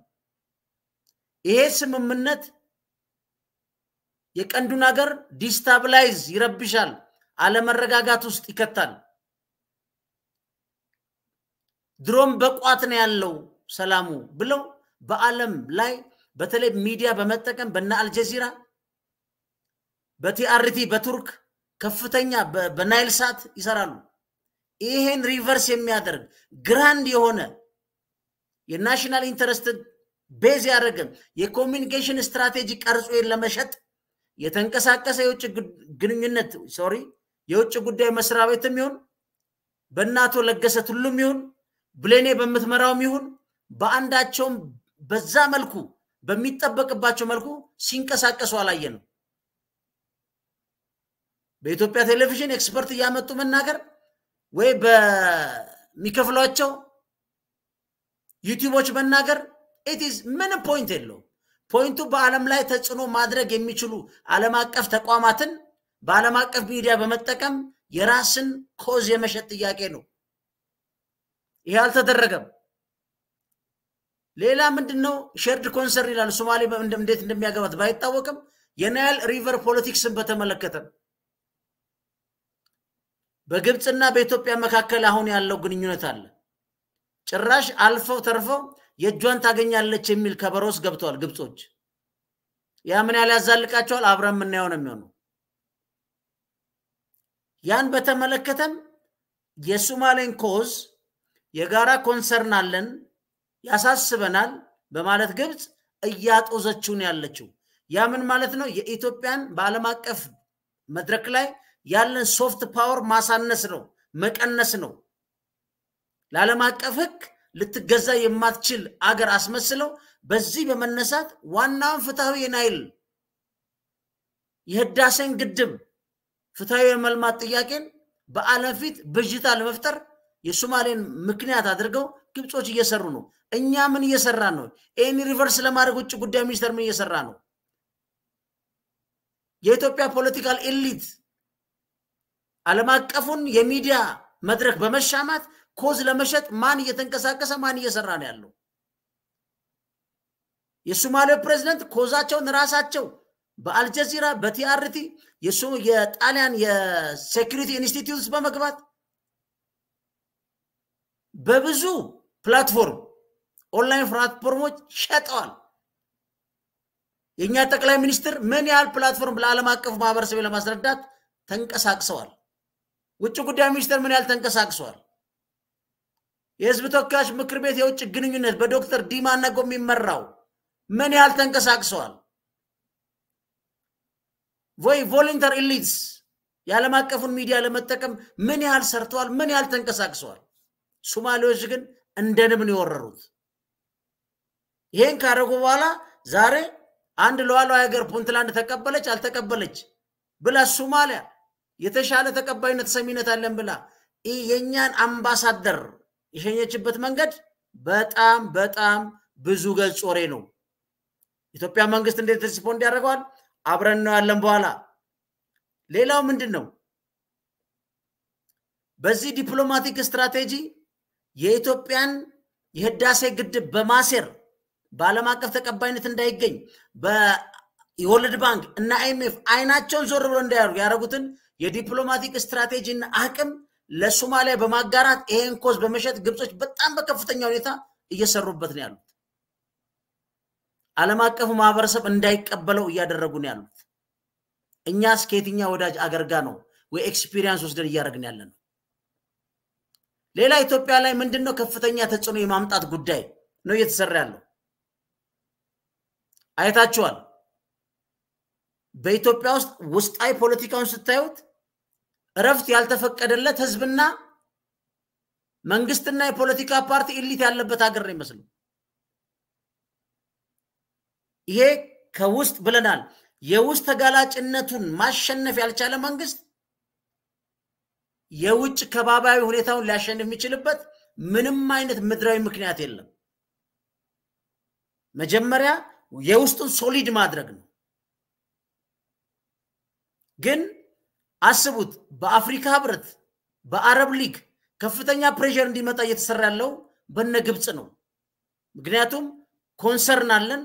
ይሄ ስምምነት የቀንዱን ሀገር ዲስታብላይዝ ይረብሻል፣ አለመረጋጋት ውስጥ ይከታል። ድሮም በቋት ነው ያለው ሰላሙ ብለው በዓለም ላይ በተለይ ሚዲያ በመጠቀም በነ አልጀዚራ በቲአርቲ በቱርክ ከፍተኛ በናይል ሳት ይሰራሉ። ይሄን ሪቨርስ የሚያደርግ ግራንድ የሆነ የናሽናል ኢንተረስት ቤዝ ያደረገ የኮሚኒኬሽን ስትራቴጂ ቀርጾ ለመሸጥ የተንቀሳቀሰ የውጭ ግንኙነት ሶሪ የውጭ ጉዳይ መስሪያ ቤትም ይሁን በእናቶ ለገሰ ቱሉም ይሁን ብሌኔ በምትመራውም ይሁን በአንዳቸውም በዛ መልኩ በሚጠበቅባቸው መልኩ ሲንቀሳቀሱ ነው። በኢትዮጵያ ቴሌቪዥን ኤክስፐርት እያመጡ መናገር ወይ በሚከፍሏቸው ዩቲዩቦች መናገር ኢትዝ ምንም ፖይንት የለውም። ፖይንቱ በዓለም ላይ ተጽዕኖ ማድረግ የሚችሉ ዓለም አቀፍ ተቋማትን በዓለም አቀፍ ሚዲያ በመጠቀም የራስን ኮዝ የመሸጥ ጥያቄ ነው። ይሄ አልተደረገም። ሌላ ምንድን ነው? ሼርድ ኮንሰርን ይላል። ሶማሌ እንዴት እንደሚያገባት ባይታወቅም የናይል ሪቨር ፖለቲክስን በተመለከተ በግብፅና በኢትዮጵያ መካከል አሁን ያለው ግንኙነት አለ። ጭራሽ አልፈው ተርፈው የእጇን ታገኛለች የሚል ከበሮ ውስጥ ገብተዋል ግብጾች። ያ ምን ያህል ያዛልቃቸዋል አብረን የምናየው ነው የሚሆነው። ያን በተመለከተም የሱማሌን ኮዝ የጋራ ኮንሰርን አለን ያሳስበናል በማለት ግብፅ እያጦዘችውን ያለችው ያ ምን ማለት ነው? የኢትዮጵያን በዓለም አቀፍ መድረክ ላይ ያለን ሶፍት ፓወር ማሳነስ ነው፣ መቀነስ ነው። ለዓለም አቀፍ ሕግ ልትገዛ የማትችል አገር አስመስለው በዚህ በመነሳት ዋናውን ፍትሐዊ የናይል የህዳሴን ግድብ ፍትሐዊ የመልማት ጥያቄን በዓለም ፊት ብዥታ ለመፍጠር የሶማሌን ምክንያት አድርገው ግብጾች እየሰሩ ነው። እኛ ምን እየሰራ ነው? ይህን ሪቨርስ ለማድረግ ውጭ ጉዳይ ሚኒስተር ምን እየሰራ ነው? የኢትዮጵያ ፖለቲካል ኤሊት ዓለም አቀፉን የሚዲያ መድረክ በመሻማት ኮዝ ለመሸጥ ማን እየተንቀሳቀሰ ማን እየሰራ ነው ያለው? የሶማሌው ፕሬዚደንት ኮዛቸውን ራሳቸው በአልጀዚራ በቲአርቲ የጣሊያን የሴኪሪቲ ኢንስቲትዩትስ በመግባት በብዙ ፕላትፎርም ኦንላይን ፕላትፎርሞች ሸጠዋል። የእኛ ጠቅላይ ሚኒስትር ምን ያህል ፕላትፎርም ለዓለም አቀፍ ማህበረሰብ ለማስረዳት ተንቀሳቅሰዋል። ውጭ ጉዳይ ሚኒስትር ምን ያህል ተንቀሳቅሰዋል። የህዝብ ተወካዮች ምክር ቤት የውጭ ግንኙነት በዶክተር ዲማ ነጎ የሚመራው ምን ያህል ተንቀሳቅሰዋል? ወይ ቮሊንተር ኢሊትስ የዓለም አቀፉን ሚዲያ ለመጠቀም ምን ያህል ሰርተዋል? ምን ያህል ተንቀሳቅሰዋል? ሱማሌዎች ግን እንደ ንብ ነው የወረሩት። ይህን ካደረጉ በኋላ ዛሬ አንድ ሉዓላዊ ሀገር ፑንትላንድ ተቀበለች አልተቀበለች ብላ ሱማሊያ የተሻለ ተቀባይነት ሰሚነት አለን ብላ የእኛን አምባሳደር የሸኘችበት መንገድ በጣም በጣም ብዙ ገጽ ወሬ ነው። ኢትዮጵያ መንግስት እንዴት ሪስፖንድ ያደርገዋል? አብረን ነው ያለን። በኋላ ሌላው ምንድን ነው? በዚህ ዲፕሎማቲክ ስትራቴጂ የኢትዮጵያን የህዳሴ ግድብ በማሴር በዓለም አቀፍ ተቀባይነት እንዳይገኝ የወርልድ ባንክ እና አይምኤፍ አይናቸውን ዞር ብሎ እንዳያደርጉ ያደረጉትን የዲፕሎማቲክ ስትራቴጂና አቅም ለሶማሊያ በማጋራት ይሄን ኮዝ በመሸጥ ግብጾች በጣም በከፍተኛ ሁኔታ እየሰሩበት ነው ያሉት። ዓለም አቀፉ ማህበረሰብ እንዳይቀበለው እያደረጉ ነው ያሉት። እኛስ ከየትኛ ወዳጅ አገር ጋር ነው ወይ ኤክስፒሪየንስ ወስደን እያደረግን ያለ ነው? ሌላ ኢትዮጵያ ላይ ምንድን ነው ከፍተኛ ተጽዕኖ የማምጣት ጉዳይ ነው እየተሰራ ያለው። አይታችኋል። በኢትዮጵያ ውስጥ ውስጣዊ ፖለቲካውን ስታዩት እረፍት ያልተፈቀደለት ህዝብና መንግስትና የፖለቲካ ፓርቲ ኢሊት ያለበት ሀገር ነው ይመስለው። ይሄ ከውስጥ ብለናል። የውስጥ ተጋላጭነቱን ማሸነፍ ያልቻለ መንግስት የውጭ ከባባዊ ሁኔታውን ሊያሸንፍ የሚችልበት ምንም አይነት ምድራዊ ምክንያት የለም። መጀመሪያ የውስጡን ሶሊድ ማድረግ ነው ግን አስቡት። በአፍሪካ ህብረት፣ በአረብ ሊግ ከፍተኛ ፕሬሽር እንዲመጣ እየተሰራ ያለው በነ ግብፅ ነው። ምክንያቱም ኮንሰርን አለን፣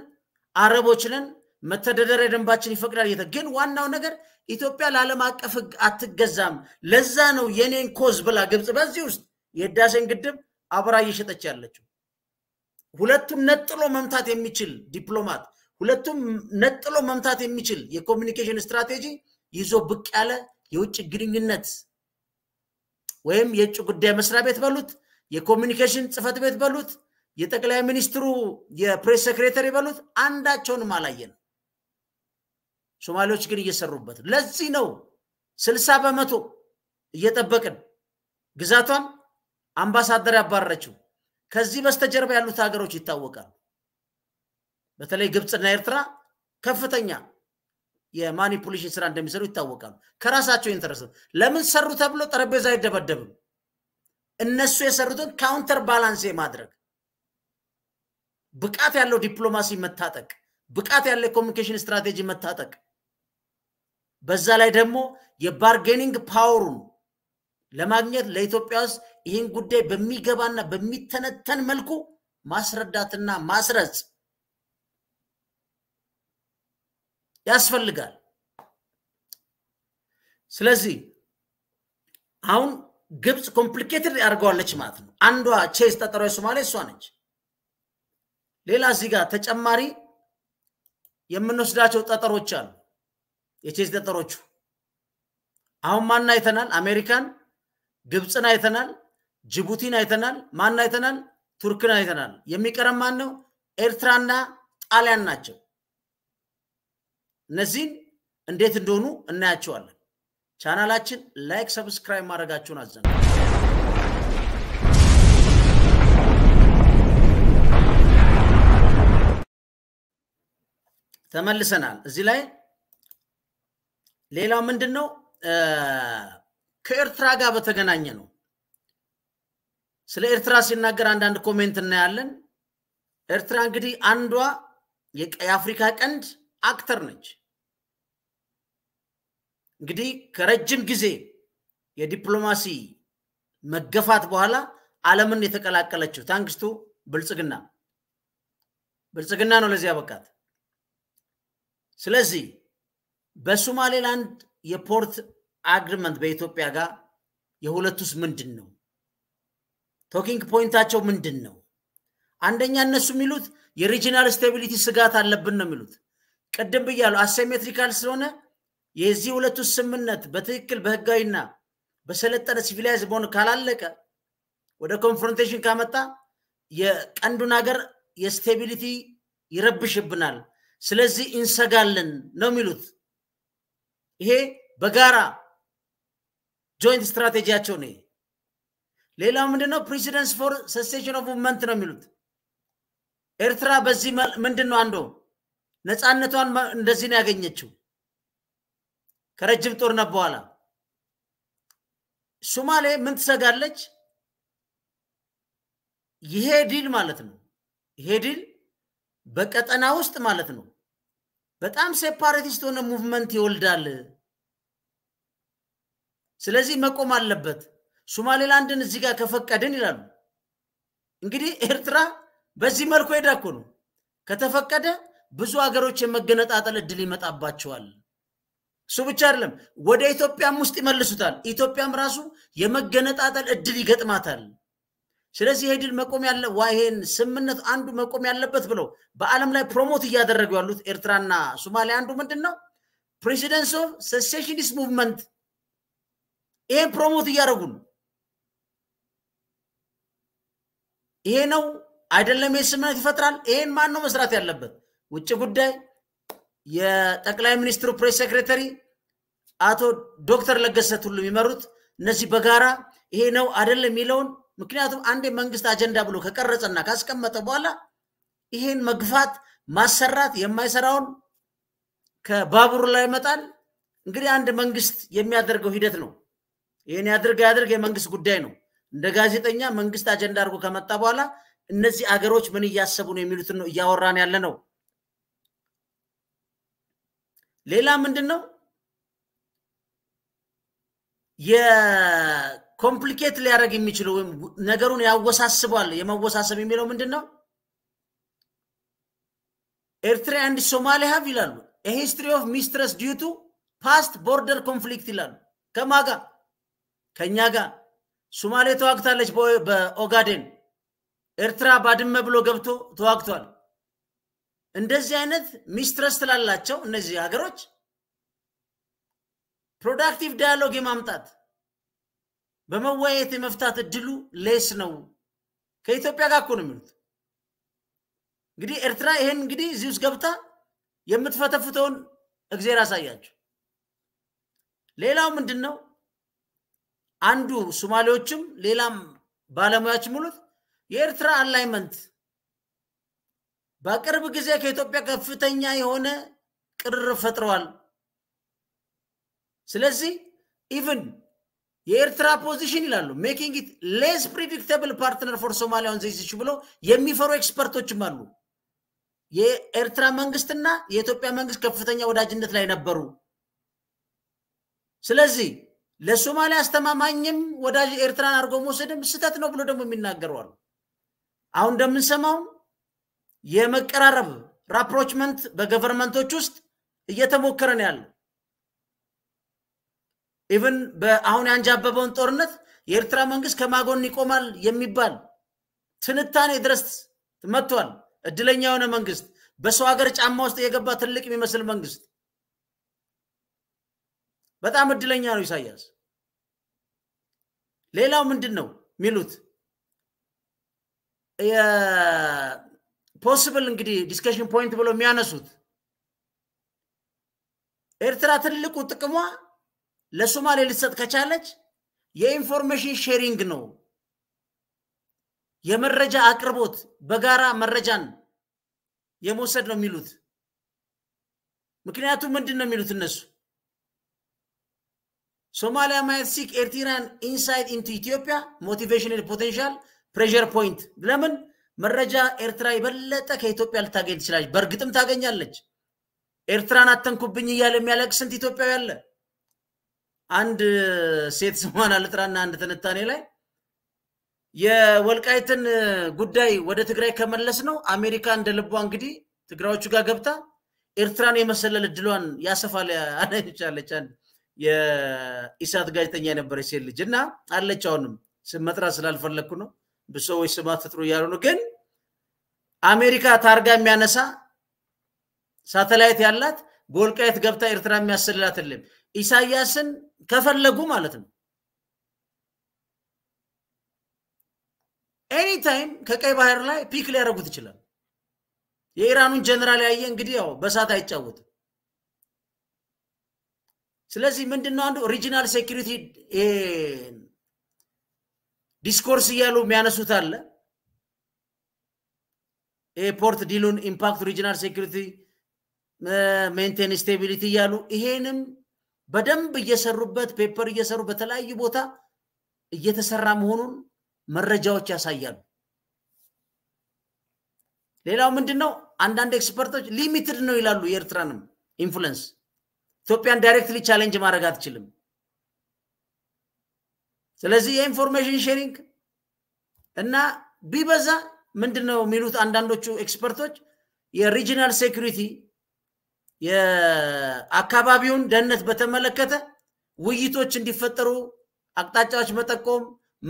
አረቦች ነን፣ መተዳደሪያ ደንባችን ይፈቅዳል። ግን ዋናው ነገር ኢትዮጵያ ለዓለም አቀፍ ህግ አትገዛም። ለዛ ነው የኔን ኮዝ ብላ ግብፅ በዚህ ውስጥ የህዳሴን ግድብ አብራ እየሸጠች ያለችው። ሁለቱም ነጥሎ መምታት የሚችል ዲፕሎማት፣ ሁለቱም ነጥሎ መምታት የሚችል የኮሚኒኬሽን ስትራቴጂ ይዞ ብቅ ያለ የውጭ ግንኙነት ወይም የውጭ ጉዳይ መስሪያ ቤት በሉት፣ የኮሚኒኬሽን ጽህፈት ቤት በሉት፣ የጠቅላይ ሚኒስትሩ የፕሬስ ሴክሬተሪ በሉት፣ አንዳቸውንም አላየን። ሶማሌዎች ግን እየሰሩበት። ለዚህ ነው ስልሳ በመቶ እየጠበቅን ግዛቷን አምባሳደር ያባረረችው። ከዚህ በስተጀርባ ያሉት ሀገሮች ይታወቃሉ። በተለይ ግብፅና ኤርትራ ከፍተኛ የማኒፑሌሽን ስራ እንደሚሰሩ ይታወቃሉ። ከራሳቸው ኢንተረስ ለምን ሰሩ ተብሎ ጠረጴዛ አይደበደብም። እነሱ የሰሩትን ካውንተር ባላንስ የማድረግ ብቃት ያለው ዲፕሎማሲ መታጠቅ፣ ብቃት ያለው የኮሚኒኬሽን ስትራቴጂ መታጠቅ፣ በዛ ላይ ደግሞ የባርጌኒንግ ፓወሩን ለማግኘት ለኢትዮጵያ ውስጥ ይህን ጉዳይ በሚገባና በሚተነተን መልኩ ማስረዳትና ማስረጽ ያስፈልጋል። ስለዚህ አሁን ግብፅ ኮምፕሊኬትድ ያደርገዋለች ማለት ነው። አንዷ ቼስ ጠጠሮ የሶማሌ እሷ ነች። ሌላ እዚህ ጋር ተጨማሪ የምንወስዳቸው ጠጠሮች አሉ። የቼዝ ጠጠሮቹ አሁን ማን አይተናል? አሜሪካን፣ ግብፅን አይተናል፣ ጅቡቲን አይተናል፣ ማን አይተናል? ቱርክን አይተናል። የሚቀረም ማን ነው? ኤርትራና ጣሊያን ናቸው። እነዚህን እንዴት እንደሆኑ እናያቸዋለን። ቻናላችን ላይክ፣ ሰብስክራይብ ማድረጋችሁን አዘነ ተመልሰናል። እዚህ ላይ ሌላው ምንድን ነው ከኤርትራ ጋር በተገናኘ ነው። ስለ ኤርትራ ሲናገር አንዳንድ ኮሜንት እናያለን። ኤርትራ እንግዲህ አንዷ የአፍሪካ ቀንድ አክተር ነች። እንግዲህ ከረጅም ጊዜ የዲፕሎማሲ መገፋት በኋላ ዓለምን የተቀላቀለችው ታንክስቱ ብልጽግና ብልጽግና ነው ለዚህ ያበቃት። ስለዚህ በሶማሌላንድ የፖርት አግሪመንት በኢትዮጵያ ጋር የሁለቱስ ምንድን ነው? ቶኪንግ ፖይንታቸው ምንድን ነው? አንደኛ እነሱ የሚሉት የሪጂናል ስቴቢሊቲ ስጋት አለብን ነው የሚሉት። ቅድም ብያለሁ አሴሜትሪካል ስለሆነ የዚህ ሁለቱ ስምምነት በትክክል በህጋዊና በሰለጠነ ሲቪላይዝ በሆነ ካላለቀ ወደ ኮንፍሮንቴሽን ካመጣ የቀንዱን ሀገር የስቴቢሊቲ ይረብሽብናል፣ ስለዚህ እንሰጋለን ነው የሚሉት። ይሄ በጋራ ጆይንት ስትራቴጂያቸው ነው። ሌላው ምንድነው? ፕሬሲደንስ ፎር ሰሴሽን ኦፍ ሙቭመንት ነው የሚሉት ኤርትራ በዚህ ምንድን ነው አንዱ ነፃነቷን እንደዚህ ነው ያገኘችው ከረጅም ጦርነት በኋላ። ሶማሌ ምን ትሰጋለች? ይሄ ዲል ማለት ነው። ይሄ ዲል በቀጠና ውስጥ ማለት ነው በጣም ሴፓሬቲስት ሆነ ሙቭመንት ይወልዳል። ስለዚህ መቆም አለበት። ሶማሌላንድን እዚህ ጋር ከፈቀድን ይላሉ። እንግዲህ ኤርትራ በዚህ መልኩ ሄዳ እኮ ነው ከተፈቀደ ብዙ ሀገሮች የመገነጣጠል እድል ይመጣባቸዋል። እሱ ብቻ አይደለም፣ ወደ ኢትዮጵያም ውስጥ ይመልሱታል። ኢትዮጵያም ራሱ የመገነጣጠል እድል ይገጥማታል። ስለዚህ ይሄ ድል መቆም ያለ ዋይሄን ስምምነት አንዱ መቆም ያለበት ብለው በዓለም ላይ ፕሮሞት እያደረጉ ያሉት ኤርትራና ሶማሊያ አንዱ ምንድን ነው ፕሬሲደንስ ኦፍ ሴሴሽኒስት ሙቭመንት ይሄን ፕሮሞት እያደረጉ ነው። ይሄ ነው አይደለም። ይህ ስምምነት ይፈጥራል። ይሄን ማን ነው መስራት ያለበት? ውጭ ጉዳይ፣ የጠቅላይ ሚኒስትሩ ፕሬስ ሴክሬተሪ አቶ ዶክተር ለገሰ ቱሉ የሚመሩት እነዚህ በጋራ ይሄ ነው አይደለም የሚለውን ምክንያቱም አንዴ መንግስት አጀንዳ ብሎ ከቀረጸና ካስቀመጠ በኋላ ይሄን መግፋት ማሰራት የማይሰራውን ከባቡሩ ላይ ይመጣል። እንግዲህ አንድ መንግስት የሚያደርገው ሂደት ነው። ይህን ያድርግ ያድርግ የመንግስት ጉዳይ ነው። እንደ ጋዜጠኛ መንግስት አጀንዳ አድርጎ ከመጣ በኋላ እነዚህ አገሮች ምን እያሰቡ ነው የሚሉትን ነው እያወራን ያለ ነው። ሌላ ምንድን ነው የኮምፕሊኬት ሊያደርግ የሚችለው ወይም ነገሩን ያወሳስቧል የመወሳሰብ የሚለው ምንድን ነው ኤርትራ አንድ ሶማሌ ሀብ ይላሉ ሂስትሪ ኦፍ ሚስትረስ ዲዩቱ ፓስት ቦርደር ኮንፍሊክት ይላሉ ከማጋ ከእኛ ጋር ሶማሌ ተዋግታለች በኦጋዴን ኤርትራ ባድመ ብሎ ገብቶ ተዋግቷል እንደዚህ አይነት ሚስትረስ ስላላቸው እነዚህ ሀገሮች ፕሮዳክቲቭ ዳያሎግ የማምጣት በመወያየት የመፍታት እድሉ ሌስ ነው። ከኢትዮጵያ ጋር እኮ ነው የሚሉት። እንግዲህ ኤርትራ ይሄን እንግዲህ እዚህ ውስጥ ገብታ የምትፈተፍተውን እግዜር አሳያቸው። ሌላው ምንድን ነው? አንዱ ሱማሌዎችም ሌላም ባለሙያዎች ሙሉት የኤርትራ አላይመንት በቅርብ ጊዜ ከኢትዮጵያ ከፍተኛ የሆነ ቅር ፈጥረዋል። ስለዚህ ኢቨን የኤርትራ ፖዚሽን ይላሉ ሜኪንግ ኢት ሌስ ፕሪዲክተብል ፓርትነር ፎር ሶማሊያ ኦን ዚስ ብሎ የሚፈሩ ኤክስፐርቶችም አሉ። የኤርትራ መንግስትና የኢትዮጵያ መንግስት ከፍተኛ ወዳጅነት ላይ ነበሩ። ስለዚህ ለሶማሊያ አስተማማኝም ወዳጅ ኤርትራን አድርጎ መውሰድም ስህተት ነው ብሎ ደግሞ የሚናገረዋል። አሁን እንደምንሰማውም የመቀራረብ ራፕሮችመንት በገቨርንመንቶች ውስጥ እየተሞከረ ነው ያለው። ኢቭን በአሁን ያንጃበበውን ጦርነት የኤርትራ መንግስት ከማጎን ይቆማል የሚባል ትንታኔ ድረስ መጥቷል። እድለኛ የሆነ መንግስት በሰው ሀገር ጫማ ውስጥ የገባ ትልቅ የሚመስል መንግስት በጣም እድለኛ ነው ኢሳያስ። ሌላው ምንድን ነው የሚሉት ፖስብል እንግዲህ ዲስከሽን ፖይንት ብሎ የሚያነሱት ኤርትራ ትልቁ ጥቅሟ ለሶማሌ ልትሰጥ ከቻለች የኢንፎርሜሽን ሼሪንግ ነው። የመረጃ አቅርቦት በጋራ መረጃን የመውሰድ ነው የሚሉት። ምክንያቱም ምንድን ነው የሚሉት እነሱ ሶማሊያ ማየት ሲክ ኤርትራን ኢንሳይድ ኢንቱ ኢትዮጵያ ሞቲቬሽናል ፖቴንሻል ፕሬር ፖይንት ለምን መረጃ ኤርትራ የበለጠ ከኢትዮጵያ ልታገኝ ትችላለች። በእርግጥም ታገኛለች። ኤርትራን አተንኩብኝ እያለ የሚያለቅ ስንት ኢትዮጵያዊ አለ። አንድ ሴት ስሟን አልጥራና አንድ ትንታኔ ላይ የወልቃይትን ጉዳይ ወደ ትግራይ ከመለስ ነው አሜሪካ እንደ ልቧ እንግዲህ ትግራዮቹ ጋር ገብታ ኤርትራን የመሰለል እድሏን ያሰፋል አለቻለች። አንድ የኢሳት ጋዜጠኛ የነበረች ሴት ልጅ እና አለች። አሁንም ስመጥራ ስላልፈለግኩ ነው። ብሰዎች ስባት ፍጥሩ እያሉ ነው። ግን አሜሪካ ታርጋ የሚያነሳ ሳተላይት ያላት በወልቃየት ገብታ ኤርትራ የሚያስልላት የለም። ኢሳያስን ከፈለጉ ማለት ነው ኤኒታይም ከቀይ ባህር ላይ ፒክ ሊያደርጉት ይችላል። የኢራኑን ጀነራል ያየ እንግዲህ ያው በሳት አይጫወትም። ስለዚህ ምንድነው አንዱ ሪጂናል ሴኪሪቲ ዲስኮርስ እያሉ የሚያነሱት አለ። ኤርፖርት ዲሉን ኢምፓክት ሪጂናል ሴኩሪቲ ሜንቴን ስቴቢሊቲ እያሉ ይሄንም በደንብ እየሰሩበት ፔፐር እየሰሩ በተለያዩ ቦታ እየተሰራ መሆኑን መረጃዎች ያሳያሉ። ሌላው ምንድን ነው? አንዳንድ ኤክስፐርቶች ሊሚትድ ነው ይላሉ። የኤርትራንም ኢንፍሉንስ ኢትዮጵያን ዳይሬክትሊ ቻሌንጅ ማድረግ አትችልም። ስለዚህ የኢንፎርሜሽን ሼሪንግ እና ቢበዛ ምንድን ነው የሚሉት አንዳንዶቹ ኤክስፐርቶች የሪጂናል ሴኩሪቲ የአካባቢውን ደህንነት በተመለከተ ውይይቶች እንዲፈጠሩ አቅጣጫዎች መጠቆም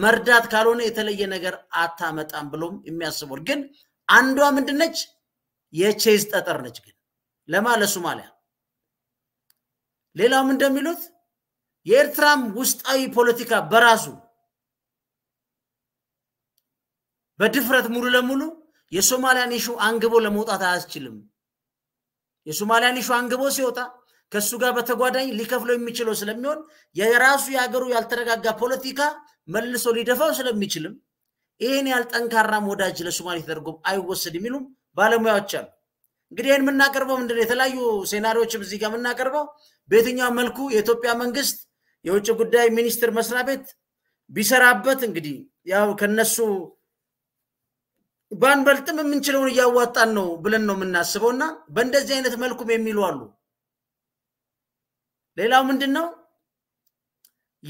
መርዳት ካልሆነ የተለየ ነገር አታመጣም ብሎም የሚያስቡል። ግን አንዷ ምንድነች? የቼዝ ጠጠር ነች። ግን ለማ ለሶማሊያ ሌላውም እንደሚሉት የኤርትራም ውስጣዊ ፖለቲካ በራሱ በድፍረት ሙሉ ለሙሉ የሶማሊያን ኢሹ አንግቦ ለመውጣት አያስችልም። የሶማሊያን ኢሹ አንግቦ ሲወጣ ከእሱ ጋር በተጓዳኝ ሊከፍለው የሚችለው ስለሚሆን የራሱ የሀገሩ ያልተረጋጋ ፖለቲካ መልሶ ሊደፋው ስለሚችልም ይህን ያህል ጠንካራም ወዳጅ ለሶማሌ ተደርጎ አይወሰድ የሚሉም ባለሙያዎች አሉ። እንግዲህ ይህን የምናቀርበው ምንድነው? የተለያዩ ሴናሪዎችም እዚህ ጋር የምናቀርበው በየትኛው መልኩ የኢትዮጵያ መንግስት የውጭ ጉዳይ ሚኒስትር መስሪያ ቤት ቢሰራበት እንግዲህ ያው ከነሱ ባንበልጥም የምንችለውን እያዋጣን ነው ብለን ነው የምናስበው እና በእንደዚህ አይነት መልኩም የሚሉ አሉ። ሌላው ምንድን ነው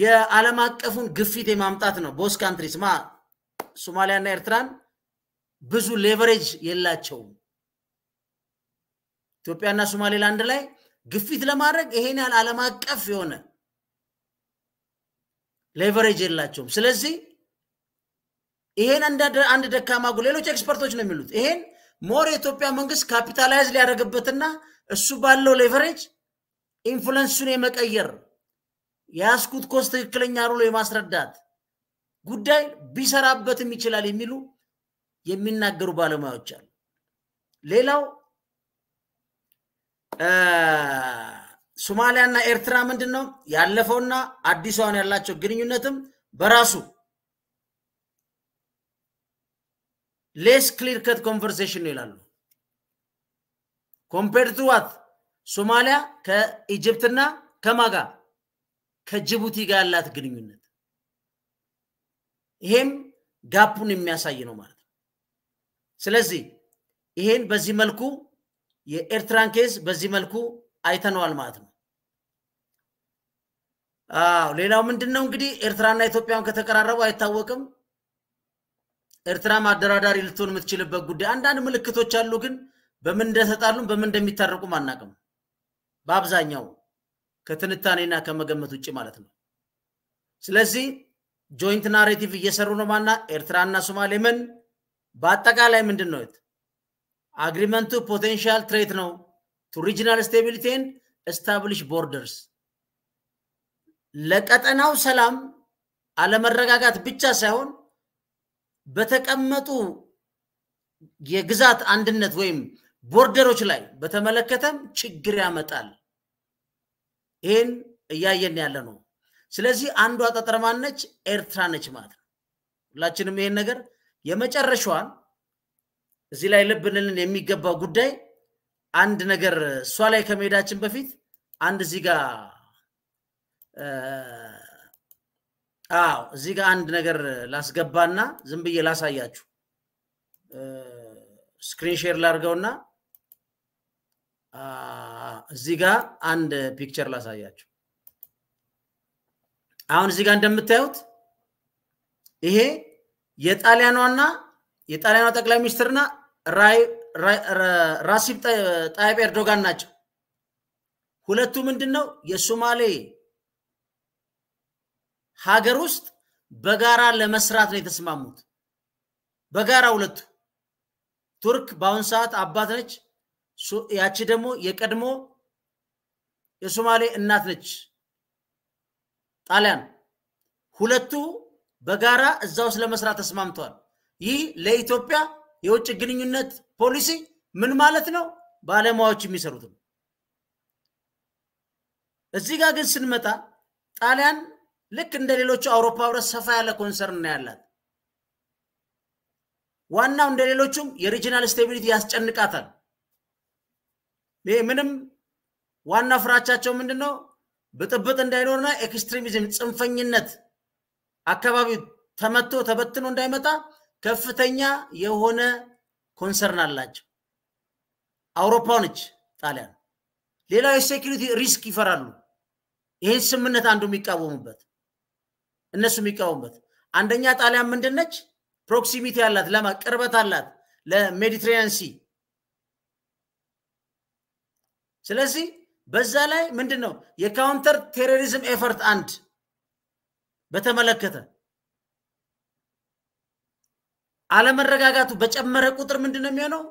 የዓለም አቀፉን ግፊት የማምጣት ነው። ቦስ ካንትሪስ ማ ሶማሊያና ኤርትራን ብዙ ሌቨሬጅ የላቸውም። ኢትዮጵያና ሶማሌላንድ ላይ ግፊት ለማድረግ ይሄን ያህል ዓለም አቀፍ የሆነ ሌቨሬጅ የላቸውም። ስለዚህ ይሄን አንድ ደካማ ጎ ሌሎች ኤክስፐርቶች ነው የሚሉት ይሄን ሞር የኢትዮጵያ መንግስት ካፒታላይዝ ሊያደርግበትና እሱ ባለው ሌቨሬጅ ኢንፍሉንሱን የመቀየር የያስኩት ኮስ ትክክለኛ ሩሎ የማስረዳት ጉዳይ ቢሰራበትም ይችላል የሚሉ የሚናገሩ ባለሙያዎች አሉ። ሌላው ሶማሊያና ኤርትራ ምንድን ነው ያለፈውና አዲሷን ያላቸው ግንኙነትም በራሱ ሌስ ክሊር ከት ኮንቨርሴሽን ነው ይላሉ። ኮምፔርድ ቱ ዋት ሶማሊያ ከኢጅፕትና ከማጋ ከጅቡቲ ጋር ያላት ግንኙነት ይሄም ጋፑን የሚያሳይ ነው ማለት ነው። ስለዚህ ይሄን በዚህ መልኩ የኤርትራን ኬዝ በዚህ መልኩ አይተነዋል ማለት ነው። አዎ ሌላው ምንድን ነው እንግዲህ ኤርትራና ኢትዮጵያን ከተቀራረቡ አይታወቅም። ኤርትራ ማደራዳሪ ልትሆን የምትችልበት ጉዳይ አንዳንድ ምልክቶች አሉ፣ ግን በምን እንደተጣሉም በምን እንደሚታረቁም አናቅም። በአብዛኛው ከትንታኔና ከመገመት ውጭ ማለት ነው። ስለዚህ ጆይንት ናሬቲቭ እየሰሩ ነው ማና ኤርትራና ሶማሌ ምን በአጠቃላይ ምንድን ነው አግሪመንቱ ፖቴንሻል ትሬት ነው ቱ ሪጂናል ስቴቢሊቲን ስታብሊሽ ቦርደርስ ለቀጠናው ሰላም አለመረጋጋት ብቻ ሳይሆን በተቀመጡ የግዛት አንድነት ወይም ቦርደሮች ላይ በተመለከተም ችግር ያመጣል። ይህን እያየን ያለ ነው። ስለዚህ አንዷ ጠጠር ማነች? ኤርትራ ነች ማለት ነው። ሁላችንም ይሄን ነገር የመጨረሻዋን እዚህ ላይ ልብ ልንል የሚገባው ጉዳይ አንድ ነገር እሷ ላይ ከመሄዳችን በፊት አንድ እዚህ ጋር አዎ እዚህ ጋር አንድ ነገር ላስገባና ዝም ብዬ ላሳያችሁ። ስክሪን ሼር ላድርገውና እዚህ ጋር አንድ ፒክቸር ላሳያችሁ። አሁን እዚህ ጋር እንደምታዩት ይሄ የጣሊያኗና የጣሊያኗ ጠቅላይ ሚኒስትርና ራሲብ ጣይብ ኤርዶጋን ናቸው። ሁለቱ ምንድን ነው የሶማሌ ሀገር ውስጥ በጋራ ለመስራት ነው የተስማሙት። በጋራ ሁለቱ ቱርክ በአሁን ሰዓት አባት ነች። ያቺ ደግሞ የቀድሞ የሶማሌ እናት ነች፣ ጣሊያን። ሁለቱ በጋራ እዛ ውስጥ ለመስራት ተስማምተዋል። ይህ ለኢትዮጵያ የውጭ ግንኙነት ፖሊሲ ምን ማለት ነው? ባለሙያዎች የሚሰሩት ነው። እዚህ ጋር ግን ስንመጣ ጣሊያን ልክ እንደ ሌሎቹ አውሮፓ ህብረት ሰፋ ያለ ኮንሰርን ነው ያላት። ዋናው እንደ ሌሎቹም የሪጂናል ስቴቢሊቲ ያስጨንቃታል። ይህ ምንም ዋና ፍራቻቸው ምንድን ነው? ብጥብጥ እንዳይኖርና ኤክስትሪሚዝም፣ ጽንፈኝነት አካባቢው ተመቶ ተበትኖ እንዳይመጣ ከፍተኛ የሆነ ኮንሰርን አላቸው። አውሮፓውንች ጣሊያን ሌላው የሴኪሪቲ ሪስክ ይፈራሉ። ይህን ስምምነት አንዱ የሚቃወሙበት እነሱ የሚቃወሙበት አንደኛ ጣሊያን ምንድነች? ፕሮክሲሚቲ አላት፣ ለማ ቅርበት አላት ለሜዲትሬኒያን ሲ። ስለዚህ በዛ ላይ ምንድን ነው የካውንተር ቴሮሪዝም ኤፈርት አንድ በተመለከተ አለመረጋጋቱ በጨመረ ቁጥር ምንድን ነው የሚሆነው?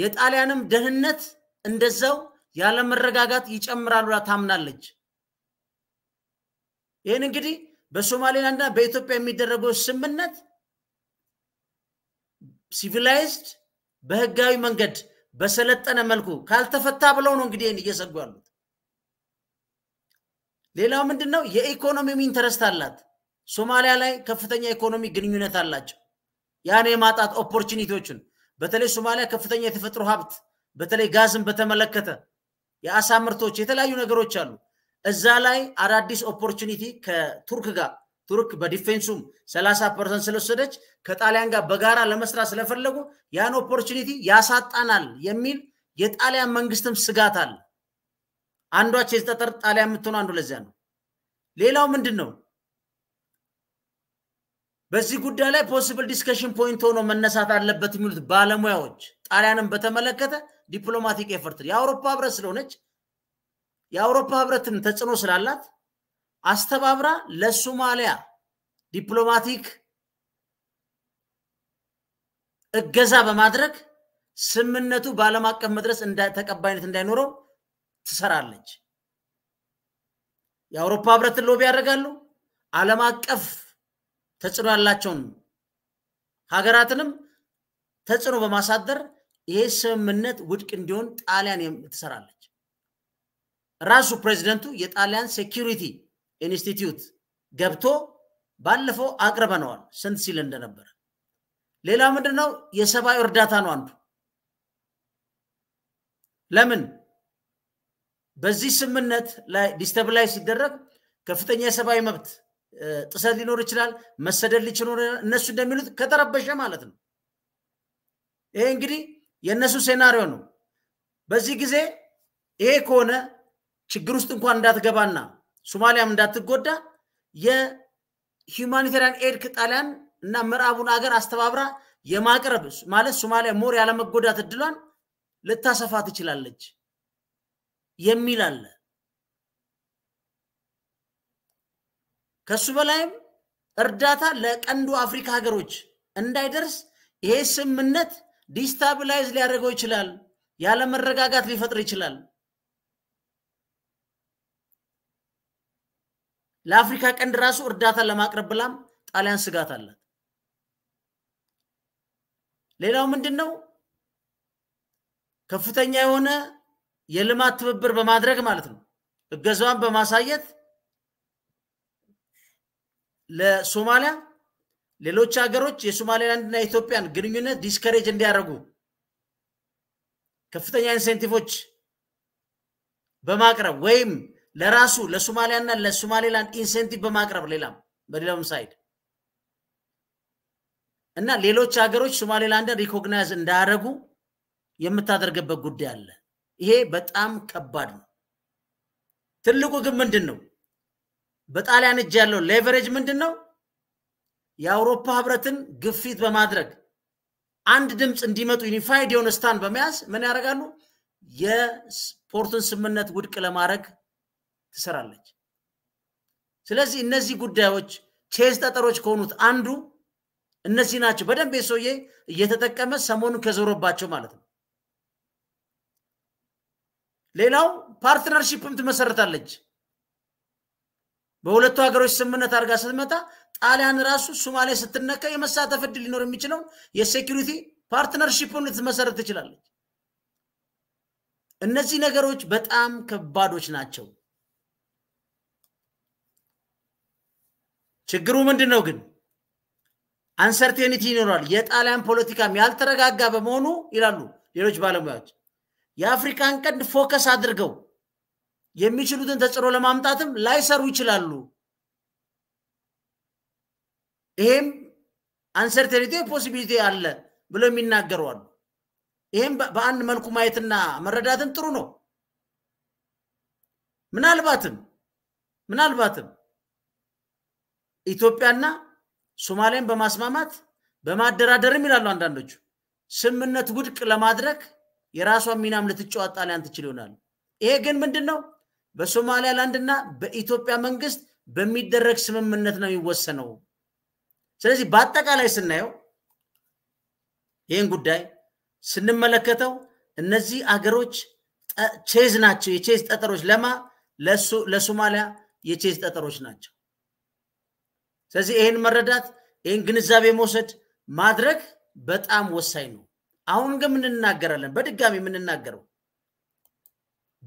የጣሊያንም ደህንነት እንደዛው ያለመረጋጋት ይጨምራል ብላ ታምናለች። ይህን እንግዲህ በሶማሌላንድና በኢትዮጵያ የሚደረገው ስምምነት ሲቪላይዝድ በህጋዊ መንገድ በሰለጠነ መልኩ ካልተፈታ ብለው ነው እንግዲህ እየሰጉ ያሉት። ሌላው ምንድን ነው? የኢኮኖሚም ኢንተረስት አላት። ሶማሊያ ላይ ከፍተኛ ኢኮኖሚ ግንኙነት አላቸው። ያን የማጣት ኦፖርቹኒቲዎችን በተለይ ሶማሊያ ከፍተኛ የተፈጥሮ ሀብት በተለይ ጋዝን በተመለከተ የአሳ ምርቶች የተለያዩ ነገሮች አሉ። እዛ ላይ አዳዲስ ኦፖርቹኒቲ ከቱርክ ጋር ቱርክ በዲፌንሱም 30 ፐርሰንት ስለወሰደች ከጣሊያን ጋር በጋራ ለመስራት ስለፈለጉ ያን ኦፖርቹኒቲ ያሳጣናል የሚል የጣሊያን መንግስትም ስጋት አለ። አንዷች ቼዝ ጣሊያን የምትሆኑ አንዱ ለዚያ ነው። ሌላው ምንድን ነው? በዚህ ጉዳይ ላይ ፖስብል ዲስከሽን ፖይንት ሆኖ መነሳት አለበት የሚሉት ባለሙያዎች ጣሊያንን በተመለከተ ዲፕሎማቲክ ኤፈርት የአውሮፓ ህብረት ስለሆነች የአውሮፓ ህብረትን ተጽዕኖ ስላላት አስተባብራ ለሶማሊያ ዲፕሎማቲክ እገዛ በማድረግ ስምነቱ በዓለም አቀፍ መድረስ ተቀባይነት እንዳይኖረው ትሰራለች። የአውሮፓ ህብረትን ሎቢ ያደርጋሉ። ዓለም አቀፍ ተጽዕኖ ያላቸውን ሀገራትንም ተጽዕኖ በማሳደር ይሄ ስምምነት ውድቅ እንዲሆን ጣሊያን ትሰራለች። ራሱ ፕሬዚደንቱ የጣሊያን ሴኪሪቲ ኢንስቲትዩት ገብቶ ባለፈው አቅርበነዋል፣ ስንት ሲል እንደነበረ። ሌላ ምንድን ነው? የሰብአዊ እርዳታ ነው አንዱ። ለምን በዚህ ስምምነት ላይ ዲስተብላይ ሲደረግ ከፍተኛ የሰብአዊ መብት ጥሰት ሊኖር ይችላል፣ መሰደድ ሊችሉ እነሱ እንደሚሉት ከተረበሸ ማለት ነው። ይሄ እንግዲህ የእነሱ ሴናሪዮ ነው። በዚህ ጊዜ ይሄ ከሆነ ችግር ውስጥ እንኳን እንዳትገባና ሶማሊያም እንዳትጎዳ የሁማኒታሪያን ኤድ ጣሊያን እና ምዕራቡን አገር አስተባብራ የማቅረብ ማለት ሶማሊያ ሞር ያለመጎዳት እድሏን ልታሰፋ ትችላለች የሚል አለ። ከሱ በላይም እርዳታ ለቀንዱ አፍሪካ ሀገሮች እንዳይደርስ ይሄ ስምምነት ዲስታብላይዝ ሊያደርገው ይችላል፣ ያለመረጋጋት ሊፈጥር ይችላል ለአፍሪካ ቀንድ ራሱ እርዳታ ለማቅረብ ብላም ጣሊያን ስጋት አላት። ሌላው ምንድን ነው? ከፍተኛ የሆነ የልማት ትብብር በማድረግ ማለት ነው እገዛዋን በማሳየት ለሶማሊያ ሌሎች ሀገሮች የሶማሌላንድና የኢትዮጵያን ግንኙነት ዲስከሬጅ እንዲያደርጉ ከፍተኛ ኢንሴንቲቮች በማቅረብ ወይም ለራሱ ለሶማሊያና ለሶማሌላንድ ኢንሴንቲቭ በማቅረብ ሌላም በሌላውም ሳይድ እና ሌሎች ሀገሮች ሶማሌላንድን ሪኮግናይዝ እንዳያደረጉ የምታደርግበት ጉዳይ አለ። ይሄ በጣም ከባድ ነው። ትልቁ ግን ምንድን ነው? በጣሊያን እጅ ያለው ሌቨሬጅ ምንድን ነው? የአውሮፓ ህብረትን ግፊት በማድረግ አንድ ድምፅ እንዲመጡ ዩኒፋይድ የሆነ ስታንድ በመያዝ ምን ያደርጋሉ? የፖርቱን ስምምነት ውድቅ ለማድረግ ትሰራለች። ስለዚህ እነዚህ ጉዳዮች ቼዝ ጠጠሮች ከሆኑት አንዱ እነዚህ ናቸው። በደንብ የሰውዬ እየተጠቀመ ሰሞኑን ከዞረባቸው ማለት ነው። ሌላው ፓርትነርሺፕም ትመሰርታለች። በሁለቱ ሀገሮች ስምምነት አድርጋ ስትመጣ ጣሊያን ራሱ ሱማሌ ስትነካ የመሳተፍ እድል ሊኖር የሚችለው የሴኪሪቲ ፓርትነርሽፕን ልትመሰረት ትችላለች። እነዚህ ነገሮች በጣም ከባዶች ናቸው። ችግሩ ምንድን ነው ግን አንሰርቴኒቲ ይኖራል። የጣሊያን ፖለቲካም ያልተረጋጋ በመሆኑ ይላሉ ሌሎች ባለሙያዎች የአፍሪካን ቀንድ ፎከስ አድርገው የሚችሉትን ተጽዕኖ ለማምጣትም ላይሰሩ ይችላሉ። ይሄም አንሰርቴኒቲ ፖሲቢሊቲ አለ ብለው የሚናገሩ አሉ። ይህም በአንድ መልኩ ማየትና መረዳትም ጥሩ ነው። ምናልባትም ምናልባትም ኢትዮጵያና ሶማሊያን በማስማማት በማደራደርም ይላሉ አንዳንዶቹ ስምምነት ውድቅ ለማድረግ የራሷን ሚናም ልትጫወት ጣሊያን ትችል ይሆናል። ይሄ ግን ምንድን ነው በሶማሊያላንድና በኢትዮጵያ መንግስት በሚደረግ ስምምነት ነው የሚወሰነው። ስለዚህ በአጠቃላይ ስናየው ይህን ጉዳይ ስንመለከተው እነዚህ አገሮች ቼዝ ናቸው፣ የቼዝ ጠጠሮች ለማ ለሶማሊያ የቼዝ ጠጠሮች ናቸው። ስለዚህ ይህን መረዳት ይህን ግንዛቤ መውሰድ ማድረግ በጣም ወሳኝ ነው። አሁን ግን ምንናገራለን? በድጋሚ የምንናገረው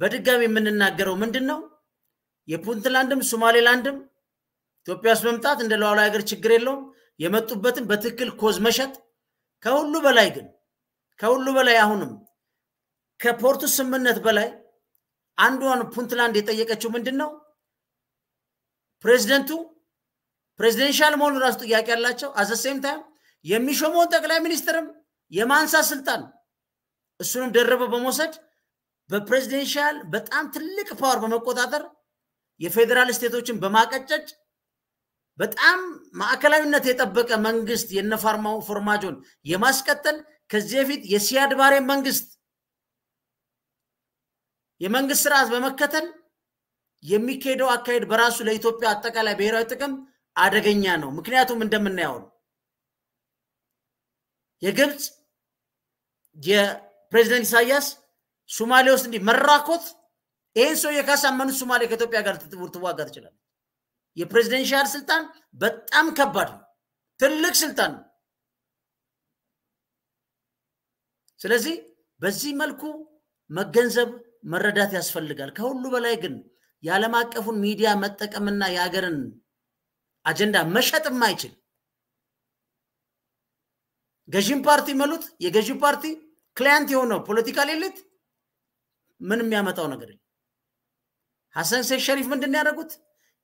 በድጋሚ የምንናገረው ምንድን ነው? የፑንትላንድም ሶማሌላንድም ኢትዮጵያ ውስጥ መምጣት እንደ ሉዓላዊ ሀገር ችግር የለውም። የመጡበትን በትክክል ኮዝ መሸጥ፣ ከሁሉ በላይ ግን ከሁሉ በላይ አሁንም ከፖርቱ ስምምነት በላይ አንዷን ፑንትላንድ የጠየቀችው ምንድን ነው ፕሬዚደንቱ ፕሬዚደንሻል መሆኑ ራሱ ጥያቄ ያላቸው አዘሴም ታይም የሚሾመውን ጠቅላይ ሚኒስትርም የማንሳት ስልጣን እሱንም ደረበው በመውሰድ በፕሬዚደንሻል በጣም ትልቅ ፓወር በመቆጣጠር የፌዴራል ስቴቶችን በማቀጨጭ በጣም ማዕከላዊነት የጠበቀ መንግስት የነ ፎርማጆን የማስቀጠል ከዚህ በፊት የሲያድ ባሬ መንግስት የመንግስት ስርዓት በመከተል የሚካሄደው አካሄድ በራሱ ለኢትዮጵያ አጠቃላይ ብሔራዊ ጥቅም አደገኛ ነው። ምክንያቱም እንደምናየው ነው የግብፅ የፕሬዚደንት ኢሳያስ ሱማሌ ውስጥ እንዲህ መራኮት ይህን ሰውዬ ካሳመኑት ሱማሌ ከኢትዮጵያ ጋር ትዋጋ ትችላለች። የፕሬዚደንሻል ስልጣን በጣም ከባድ ነው። ትልቅ ስልጣን ነው። ስለዚህ በዚህ መልኩ መገንዘብ መረዳት ያስፈልጋል። ከሁሉ በላይ ግን የዓለም አቀፉን ሚዲያ መጠቀምና የሀገርን አጀንዳ መሸጥ የማይችል ገዥም ፓርቲ መሉት የገዥ ፓርቲ ክላያንት የሆነው ፖለቲካ ኤሊት ምን የሚያመጣው ነገር የለም። ሐሰን ሼክ ሸሪፍ ምንድን ያደረጉት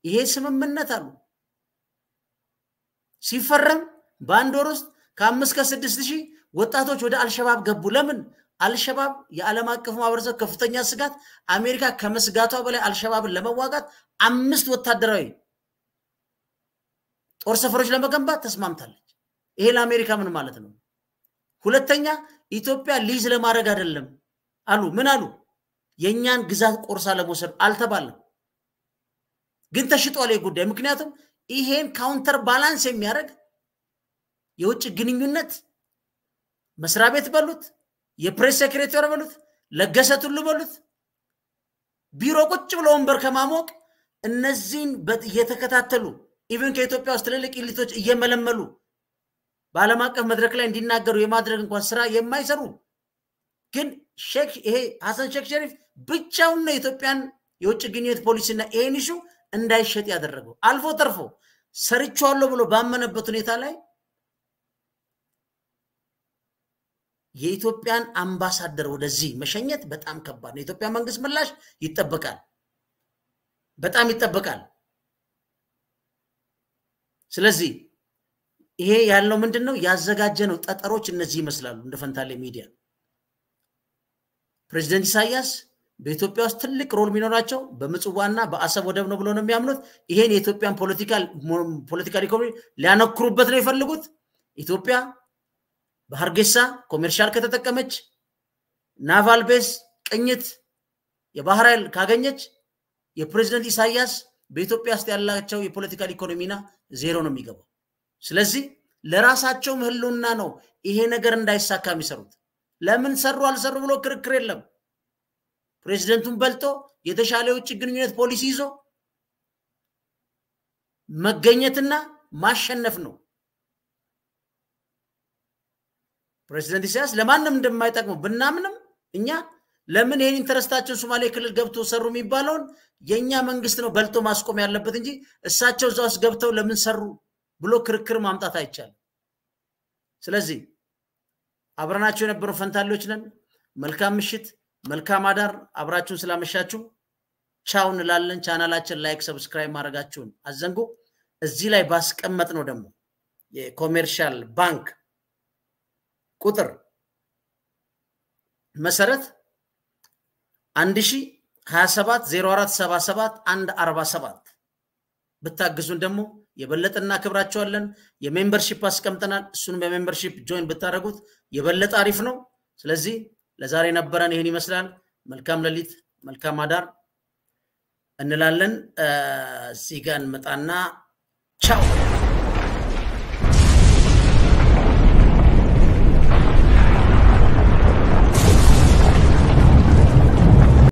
ይሄ ስምምነት አሉ ሲፈረም በአንድ ወር ውስጥ ከአምስት ከስድስት ሺህ ወጣቶች ወደ አልሸባብ ገቡ። ለምን? አልሸባብ የዓለም አቀፍ ማህበረሰብ ከፍተኛ ስጋት፣ አሜሪካ ከመስጋቷ በላይ አልሸባብን ለመዋጋት አምስት ወታደራዊ ጦር ሰፈሮች ለመገንባት ተስማምታለች። ይሄ ለአሜሪካ ምን ማለት ነው? ሁለተኛ ኢትዮጵያ ሊዝ ለማድረግ አይደለም አሉ። ምን አሉ? የእኛን ግዛት ቆርሳ ለመውሰድ አልተባለም፣ ግን ተሽጧል ይህ ጉዳይ። ምክንያቱም ይሄን ካውንተር ባላንስ የሚያደርግ የውጭ ግንኙነት መስሪያ ቤት በሉት፣ የፕሬስ ሴክሬታሪ በሉት፣ ለገሰ ቱሉ በሉት፣ ቢሮ ቁጭ ብሎ ወንበር ከማሞቅ እነዚህን እየተከታተሉ ኢቨን ከኢትዮጵያ ውስጥ ትልልቅ ኢሊቶች እየመለመሉ በዓለም አቀፍ መድረክ ላይ እንዲናገሩ የማድረግ እንኳን ስራ የማይሰሩ ግን ይሄ ሀሰን ሼክ ሸሪፍ ብቻውን ነው የኢትዮጵያን የውጭ ግንኙነት ፖሊሲና ይህን ኢሹ እንዳይሸጥ ያደረገው። አልፎ ተርፎ ሰርቼዋለሁ ብሎ ባመነበት ሁኔታ ላይ የኢትዮጵያን አምባሳደር ወደዚህ መሸኘት በጣም ከባድ ነው። የኢትዮጵያ መንግስት ምላሽ ይጠበቃል፣ በጣም ይጠበቃል። ስለዚህ ይሄ ያለው ምንድን ነው ያዘጋጀ ነው ጠጠሮች እነዚህ ይመስላሉ። እንደ ፈንታሌ ሚዲያ ፕሬዚደንት ኢሳያስ በኢትዮጵያ ውስጥ ትልቅ ሮል የሚኖራቸው በምጽዋና በአሰብ ወደብ ነው ብሎ ነው የሚያምኑት። ይሄን የኢትዮጵያን ፖለቲካል ኢኮኖሚ ሊያነክሩበት ነው የፈልጉት። ኢትዮጵያ በሀርጌሳ ኮሜርሻል ከተጠቀመች ናቫል ቤስ ቅኝት የባህር ኃይል ካገኘች የፕሬዚደንት ኢሳያስ በኢትዮጵያ ውስጥ ያላቸው የፖለቲካል ኢኮኖሚና ዜሮ ነው የሚገባው። ስለዚህ ለራሳቸውም ህልውና ነው ይሄ ነገር እንዳይሳካ የሚሰሩት። ለምን ሰሩ አልሰሩ ብሎ ክርክር የለም። ፕሬዚደንቱን በልጦ የተሻለ የውጭ ግንኙነት ፖሊሲ ይዞ መገኘትና ማሸነፍ ነው። ፕሬዚደንት ኢሳያስ ለማንም እንደማይጠቅመው ብናምንም እኛ ለምን ይሄን ኢንተረስታቸውን ሶማሌ ክልል ገብቶ ሰሩ የሚባለውን የእኛ መንግስት ነው በልቶ ማስቆም ያለበት እንጂ እሳቸው እዛ ውስጥ ገብተው ለምን ሰሩ ብሎ ክርክር ማምጣት አይቻልም። ስለዚህ አብረናቸው የነበሩ ፈንታሌዎች ነን። መልካም ምሽት፣ መልካም አዳር። አብራችሁን ስላመሻችሁ ቻው እንላለን። ቻናላችን ላይክ፣ ሰብስክራይብ ማድረጋችሁን አዘንጉ። እዚህ ላይ ባስቀመጥ ነው ደግሞ የኮሜርሻል ባንክ ቁጥር መሰረት አንድ ሺ አንድ አርባ ሰባት ብታግዙን ደግሞ የበለጠ እናከብራቸዋለን። የሜምበርሺፕ አስቀምጠናል። እሱን በሜምበርሺፕ ጆይን ብታደረጉት የበለጠ አሪፍ ነው። ስለዚህ ለዛሬ ነበረን ይህን ይመስላል። መልካም ሌሊት፣ መልካም አዳር እንላለን። እዚህ ጋር እንመጣና ቻው